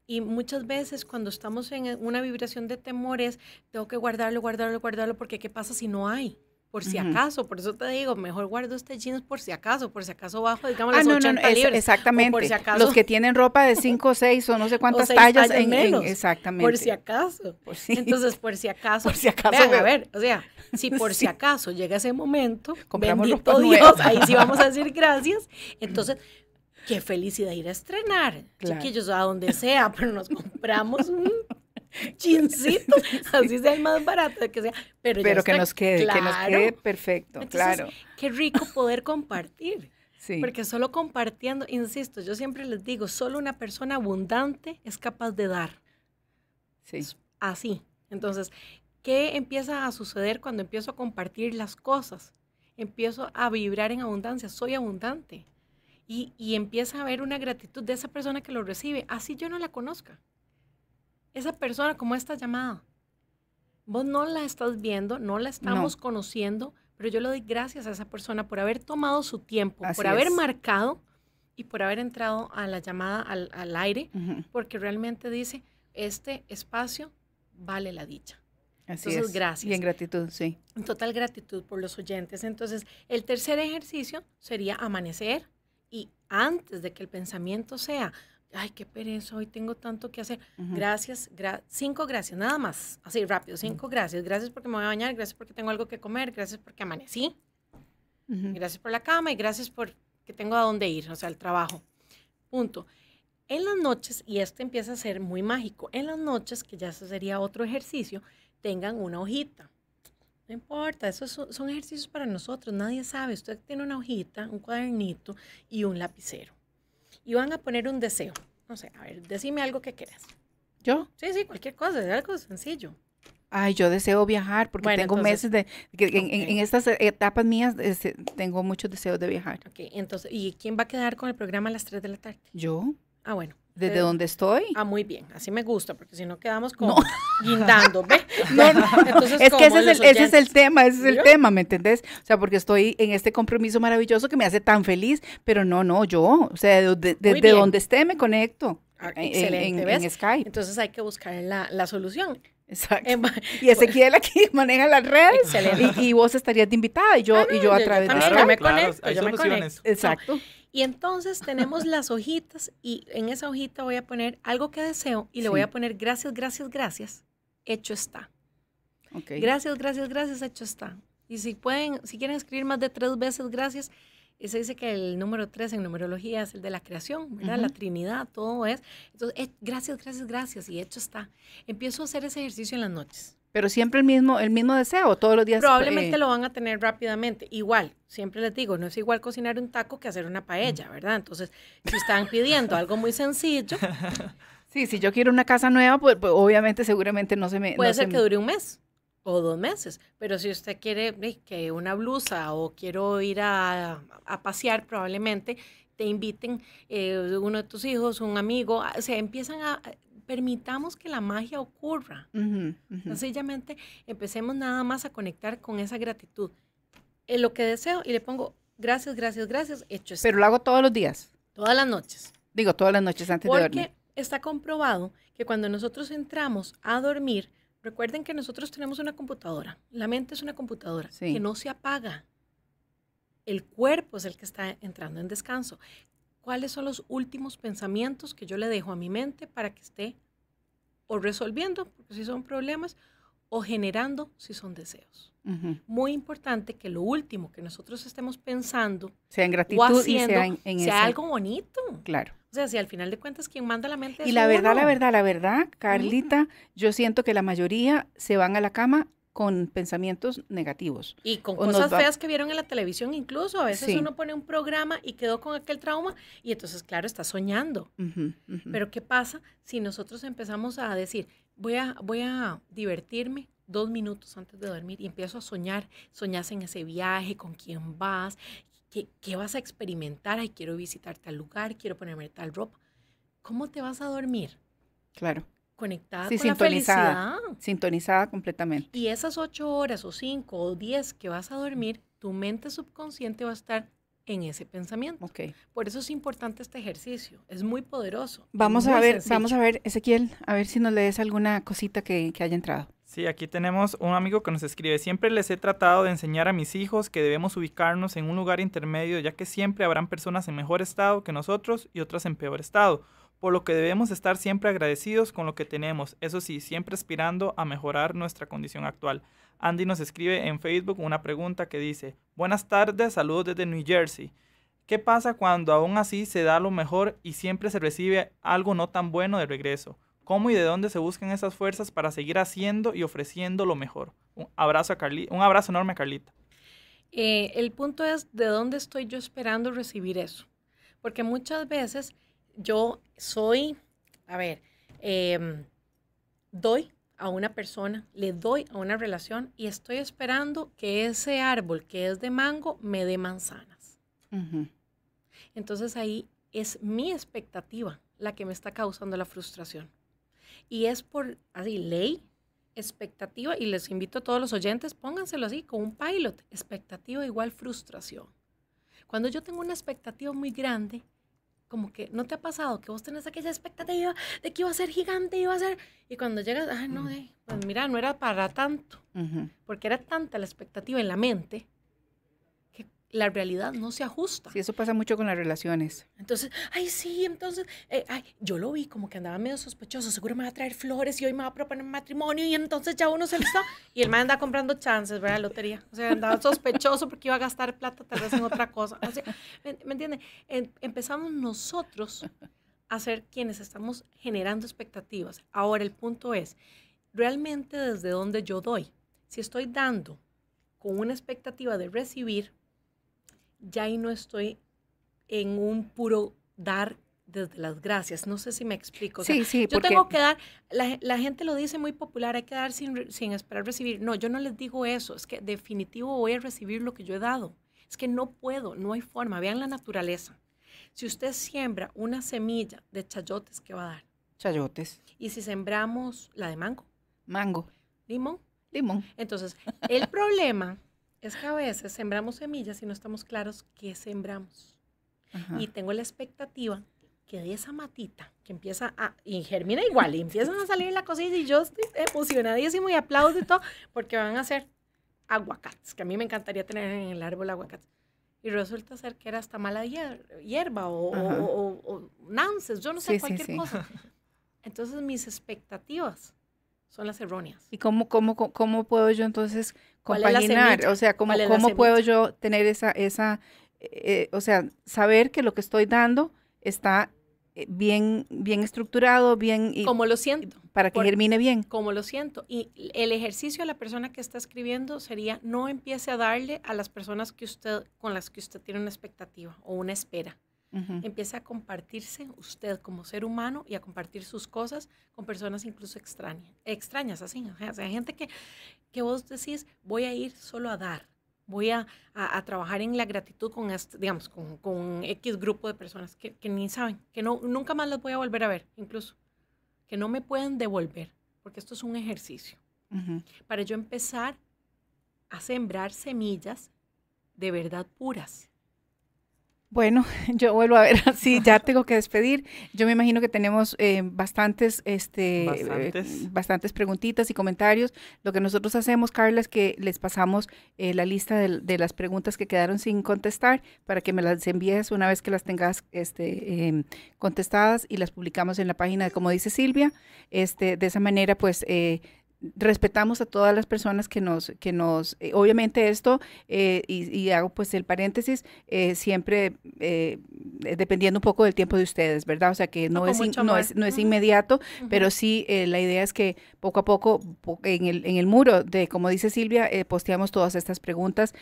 Y muchas veces cuando estamos en una vibración de temores, tengo que guardarlo, guardarlo, guardarlo, porque ¿qué pasa si no hay? por si acaso, por eso te digo, mejor guardo este jeans por si acaso, por si acaso bajo, digamos, los 80 Exactamente, por si acaso, los que tienen ropa de 5, 6 o no sé cuántas tallas. En, menos, exactamente. Por si acaso. Por si, Entonces, por si acaso. Por si acaso. Vean, a ver, o sea, si por si acaso llega ese momento, Compramos bendito Dios, ahí sí vamos a decir gracias. Entonces, qué felicidad ir a estrenar. Claro. Chiquillos, a donde sea, pero nos compramos un chincito, así sea el más barato que sea, pero, que, nos quede, que nos quede perfecto, claro. Qué rico poder compartir. Porque solo compartiendo, insisto, yo siempre les digo, solo una persona abundante es capaz de dar. Así. Entonces, ¿qué empieza a suceder cuando empiezo a compartir las cosas? Empiezo a vibrar en abundancia, soy abundante. Y, y empieza a haber una gratitud de esa persona que lo recibe, así yo no la conozca esa persona, como esta llamada, vos no la estás viendo, no la estamos conociendo, pero yo le doy gracias a esa persona por haber tomado su tiempo, por haber marcado y por haber entrado a la llamada al, aire, porque realmente dice, este espacio vale la dicha. Así es. gracias. Y en gratitud, sí. En total gratitud por los oyentes. Entonces, el tercer ejercicio sería amanecer y antes de que el pensamiento sea ay, qué pereza, hoy tengo tanto que hacer. Gracias, cinco gracias, nada más, así rápido, cinco gracias. Gracias porque me voy a bañar, gracias porque tengo algo que comer, gracias porque amanecí, gracias por la cama y gracias por que tengo a dónde ir, o sea, el trabajo. Punto. En las noches, y esto empieza a ser muy mágico, en las noches, que ya eso sería otro ejercicio, tengan una hojita. No importa, esos son ejercicios para nosotros, nadie sabe. Usted tiene una hojita, un cuadernito y un lapicero y van a poner un deseo. No sé, a ver, decime algo que quieras. ¿Yo? Sí, sí, cualquier cosa, algo sencillo. Ay, yo deseo viajar porque tengo meses de... En, estas etapas mías tengo muchos deseos de viajar. Ok, entonces, ¿y quién va a quedar con el programa a las 3 de la tarde? Yo. Ah, bueno, ¿Desde dónde eh, donde estoy? Ah, muy bien, así me gusta, porque si no quedamos como guindando, No, no. Entonces, es que ese es, el, tema, ese es el tema, ¿me entendés? O sea, porque estoy en este compromiso maravilloso que me hace tan feliz, pero no, no, yo, o sea, desde donde esté me conecto. Ah, en, Skype. Entonces hay que buscar la, la solución. Exacto. Em, y Ezequiel aquí maneja las redes. Y, vos estarías de invitada y yo, ah, y yo a través de Skype. me conecto. Yo me Exacto. Y entonces tenemos las hojitas y en esa hojita voy a poner algo que deseo y le voy a poner gracias, gracias, gracias. Hecho está. Gracias, gracias, gracias, hecho está. Y si pueden, si quieren escribir más de tres veces gracias, se dice que el número tres en numerología es el de la creación, ¿verdad? La Trinidad, todo es. Entonces, gracias, gracias, gracias, y hecho está. Empiezo a hacer ese ejercicio en las noches. Pero siempre el mismo, el mismo deseo, todos los días. Probablemente eh, lo van a tener rápidamente. Igual, siempre les digo, no es igual cocinar un taco que hacer una paella, mm. ¿verdad? Entonces, si están pidiendo algo muy sencillo. Sí, si yo quiero una casa nueva, pues, pues obviamente seguramente no se me... Puede ser que dure un mes o dos meses, pero si usted quiere que una blusa o quiero ir a, pasear, probablemente te inviten eh, uno de tus hijos, un amigo, ah, se empiezan a, permitamos que la magia ocurra. Sencillamente empecemos nada más a conectar con esa gratitud. En lo que deseo y le pongo gracias, gracias, gracias, hecho Pero lo hago todos los días. Todas las noches. Digo, todas las noches antes de dormir. Porque Está comprobado que cuando nosotros entramos a dormir, recuerden que nosotros tenemos una computadora. La mente es una computadora que no se apaga. El cuerpo es el que está entrando en descanso cuáles son los últimos pensamientos que yo le dejo a mi mente para que esté o resolviendo, porque si son problemas, o generando si son deseos. Muy importante que lo último que nosotros estemos pensando sea gratitud sea, algo bonito. Claro. O sea, si al final de cuentas quien manda la mente es Y la verdad, la verdad, la verdad, Carlita, yo siento que la mayoría se van a la cama con pensamientos negativos. Y con cosas feas que vieron en la televisión incluso. A veces uno pone un programa y quedó con aquel trauma y entonces, claro, está soñando. Pero ¿qué pasa si nosotros empezamos a decir, voy a, voy a divertirme, dos minutos antes de dormir y empiezo a soñar. Soñas en ese viaje, con quién vas, qué, qué vas a experimentar. Ay, quiero visitar tal lugar, quiero ponerme tal ropa. ¿Cómo te vas a dormir? Claro conectada con sintonizada, la felicidad. Sintonizada completamente. Y esas ocho horas o cinco o diez que vas a dormir, tu mente subconsciente va a estar en ese pensamiento. Okay. Por eso es importante este ejercicio, es muy poderoso. Vamos a ver, vamos a ver, Ezequiel, a ver si nos lees alguna cosita que, que haya entrado. Sí, aquí tenemos un amigo que nos escribe, siempre les he tratado de enseñar a mis hijos que debemos ubicarnos en un lugar intermedio, ya que siempre habrán personas en mejor estado que nosotros y otras en peor estado por lo que debemos estar siempre agradecidos con lo que tenemos, eso sí, siempre aspirando a mejorar nuestra condición actual. Andy nos escribe en Facebook una pregunta que dice, buenas tardes, saludos desde New Jersey. ¿Qué pasa cuando aún así se da lo mejor y siempre se recibe algo no tan bueno de regreso? ¿Cómo y de dónde se buscan esas fuerzas para seguir haciendo y ofreciendo lo mejor? Un abrazo, a un abrazo enorme a Carlita. Eh, el punto es de dónde estoy yo esperando recibir eso. Porque muchas veces yo soy, a ver, em, doy a una persona, le doy a una relación y estoy esperando que ese árbol que es de mango me dé manzanas. Entonces ahí es mi expectativa la que me está causando la frustración. Y es por, así, ley, expectativa, y les invito a todos los oyentes, pónganselo así, con un pilot, expectativa igual frustración. Cuando yo tengo una expectativa muy grande, como que no te ha pasado que vos tenés aquella expectativa de que iba a ser gigante, iba a ser, y cuando llegas, ay, no, mm. pues mira, no era para tanto, porque era tanta la expectativa en la mente la realidad no se ajusta. Sí, eso pasa mucho con las relaciones. Entonces, ay, sí, entonces, eh, yo lo vi como que andaba medio sospechoso, seguro me va a traer flores y hoy me va a proponer matrimonio y entonces ya uno se listó Y el man anda comprando chances, ¿verdad? Lotería. O sea, andaba sospechoso porque iba a gastar plata tal vez en otra cosa. ¿me, ¿me, entiende? empezamos nosotros a ser quienes estamos generando expectativas. Ahora, el punto es, realmente desde donde yo doy. Si estoy dando con una expectativa de recibir, ya ahí no estoy en un puro dar desde las gracias. No sé si me explico. sí, sí, yo tengo que dar, la, gente lo dice muy popular, hay que dar sin, sin, esperar recibir. No, yo no les digo eso, es que definitivo voy a recibir lo que yo he dado. Es que no puedo, no hay forma. Vean la naturaleza. Si usted siembra una semilla de chayotes, ¿qué va a dar? Chayotes. Y si sembramos la de mango. Mango. Limón. Limón. Entonces, el problema es que a veces sembramos semillas y no estamos claros qué sembramos. Y tengo la expectativa que de esa matita que empieza a, y igual, y empiezan a salir la cosilla y yo estoy emocionadísimo y aplaudo y todo, porque van a ser aguacates, que a mí me encantaría tener en el árbol aguacates. Y resulta ser que era hasta mala hierba o, nances, yo no sé, cualquier cosa. Entonces mis expectativas son las erróneas. ¿Y cómo, cómo, cómo puedo yo entonces compaginar? O sea, ¿cómo, cómo puedo yo tener esa, esa eh, eh, o sea, saber que lo que estoy dando está eh, bien, bien estructurado, bien... Y, como lo siento. Para que germine bien. Como lo siento. Y el ejercicio a la persona que está escribiendo sería no empiece a darle a las personas que usted, con las que usted tiene una expectativa o una espera. Empieza a compartirse usted como ser humano y a compartir sus cosas con personas incluso extrañas, extrañas así. O sea, gente que, que vos decís, voy a ir solo a dar, voy a, a, trabajar en la gratitud con, este, digamos, con, con X grupo de personas que, que, ni saben, que no, nunca más las voy a volver a ver, incluso, que no me pueden devolver, porque esto es un ejercicio. Para yo empezar a sembrar semillas de verdad puras bueno, yo vuelvo a ver, sí, ya tengo que despedir. Yo me imagino que tenemos eh, bastantes, este, eh, bastantes. preguntitas y comentarios. Lo que nosotros hacemos, Carla, es que les pasamos eh, la lista de, las preguntas que quedaron sin contestar para que me las envíes una vez que las tengas este, em, contestadas y las publicamos en la página, como dice Silvia. Este, de esa manera, pues respetamos a todas las personas que nos, que nos eh, obviamente esto, eh, y, hago pues el paréntesis, eh, siempre dependiendo un poco del tiempo de ustedes, ¿verdad? O sea que no, es, no es, no, es, inmediato, pero sí la idea es que poco a poco en, el, en el muro de, como dice Silvia, posteamos todas estas preguntas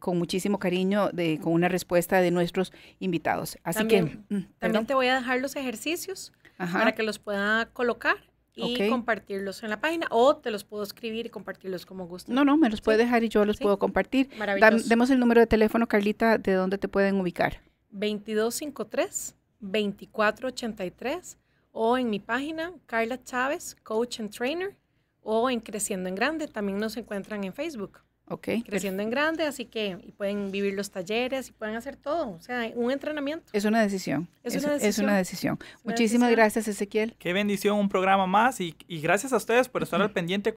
con muchísimo cariño, de, con una respuesta de nuestros invitados. Así que... también mm, te voy a dejar los ejercicios para que los pueda colocar y compartirlos en la página o te los puedo escribir y compartirlos como gusto No, no, me los puede dejar y yo los puedo compartir. Maravilloso. demos el número de teléfono, Carlita, de dónde te pueden ubicar. 2253 2483 o en mi página Carla Chávez, Coach and Trainer o en Creciendo en Grande, también nos encuentran en Facebook. Creciendo en grande, así que y pueden vivir los talleres y pueden hacer todo, o sea, un entrenamiento. Es una decisión. Es, una decisión. Es una decisión. Muchísimas gracias, Ezequiel. Qué bendición, un programa más y, gracias a ustedes por estar al pendiente.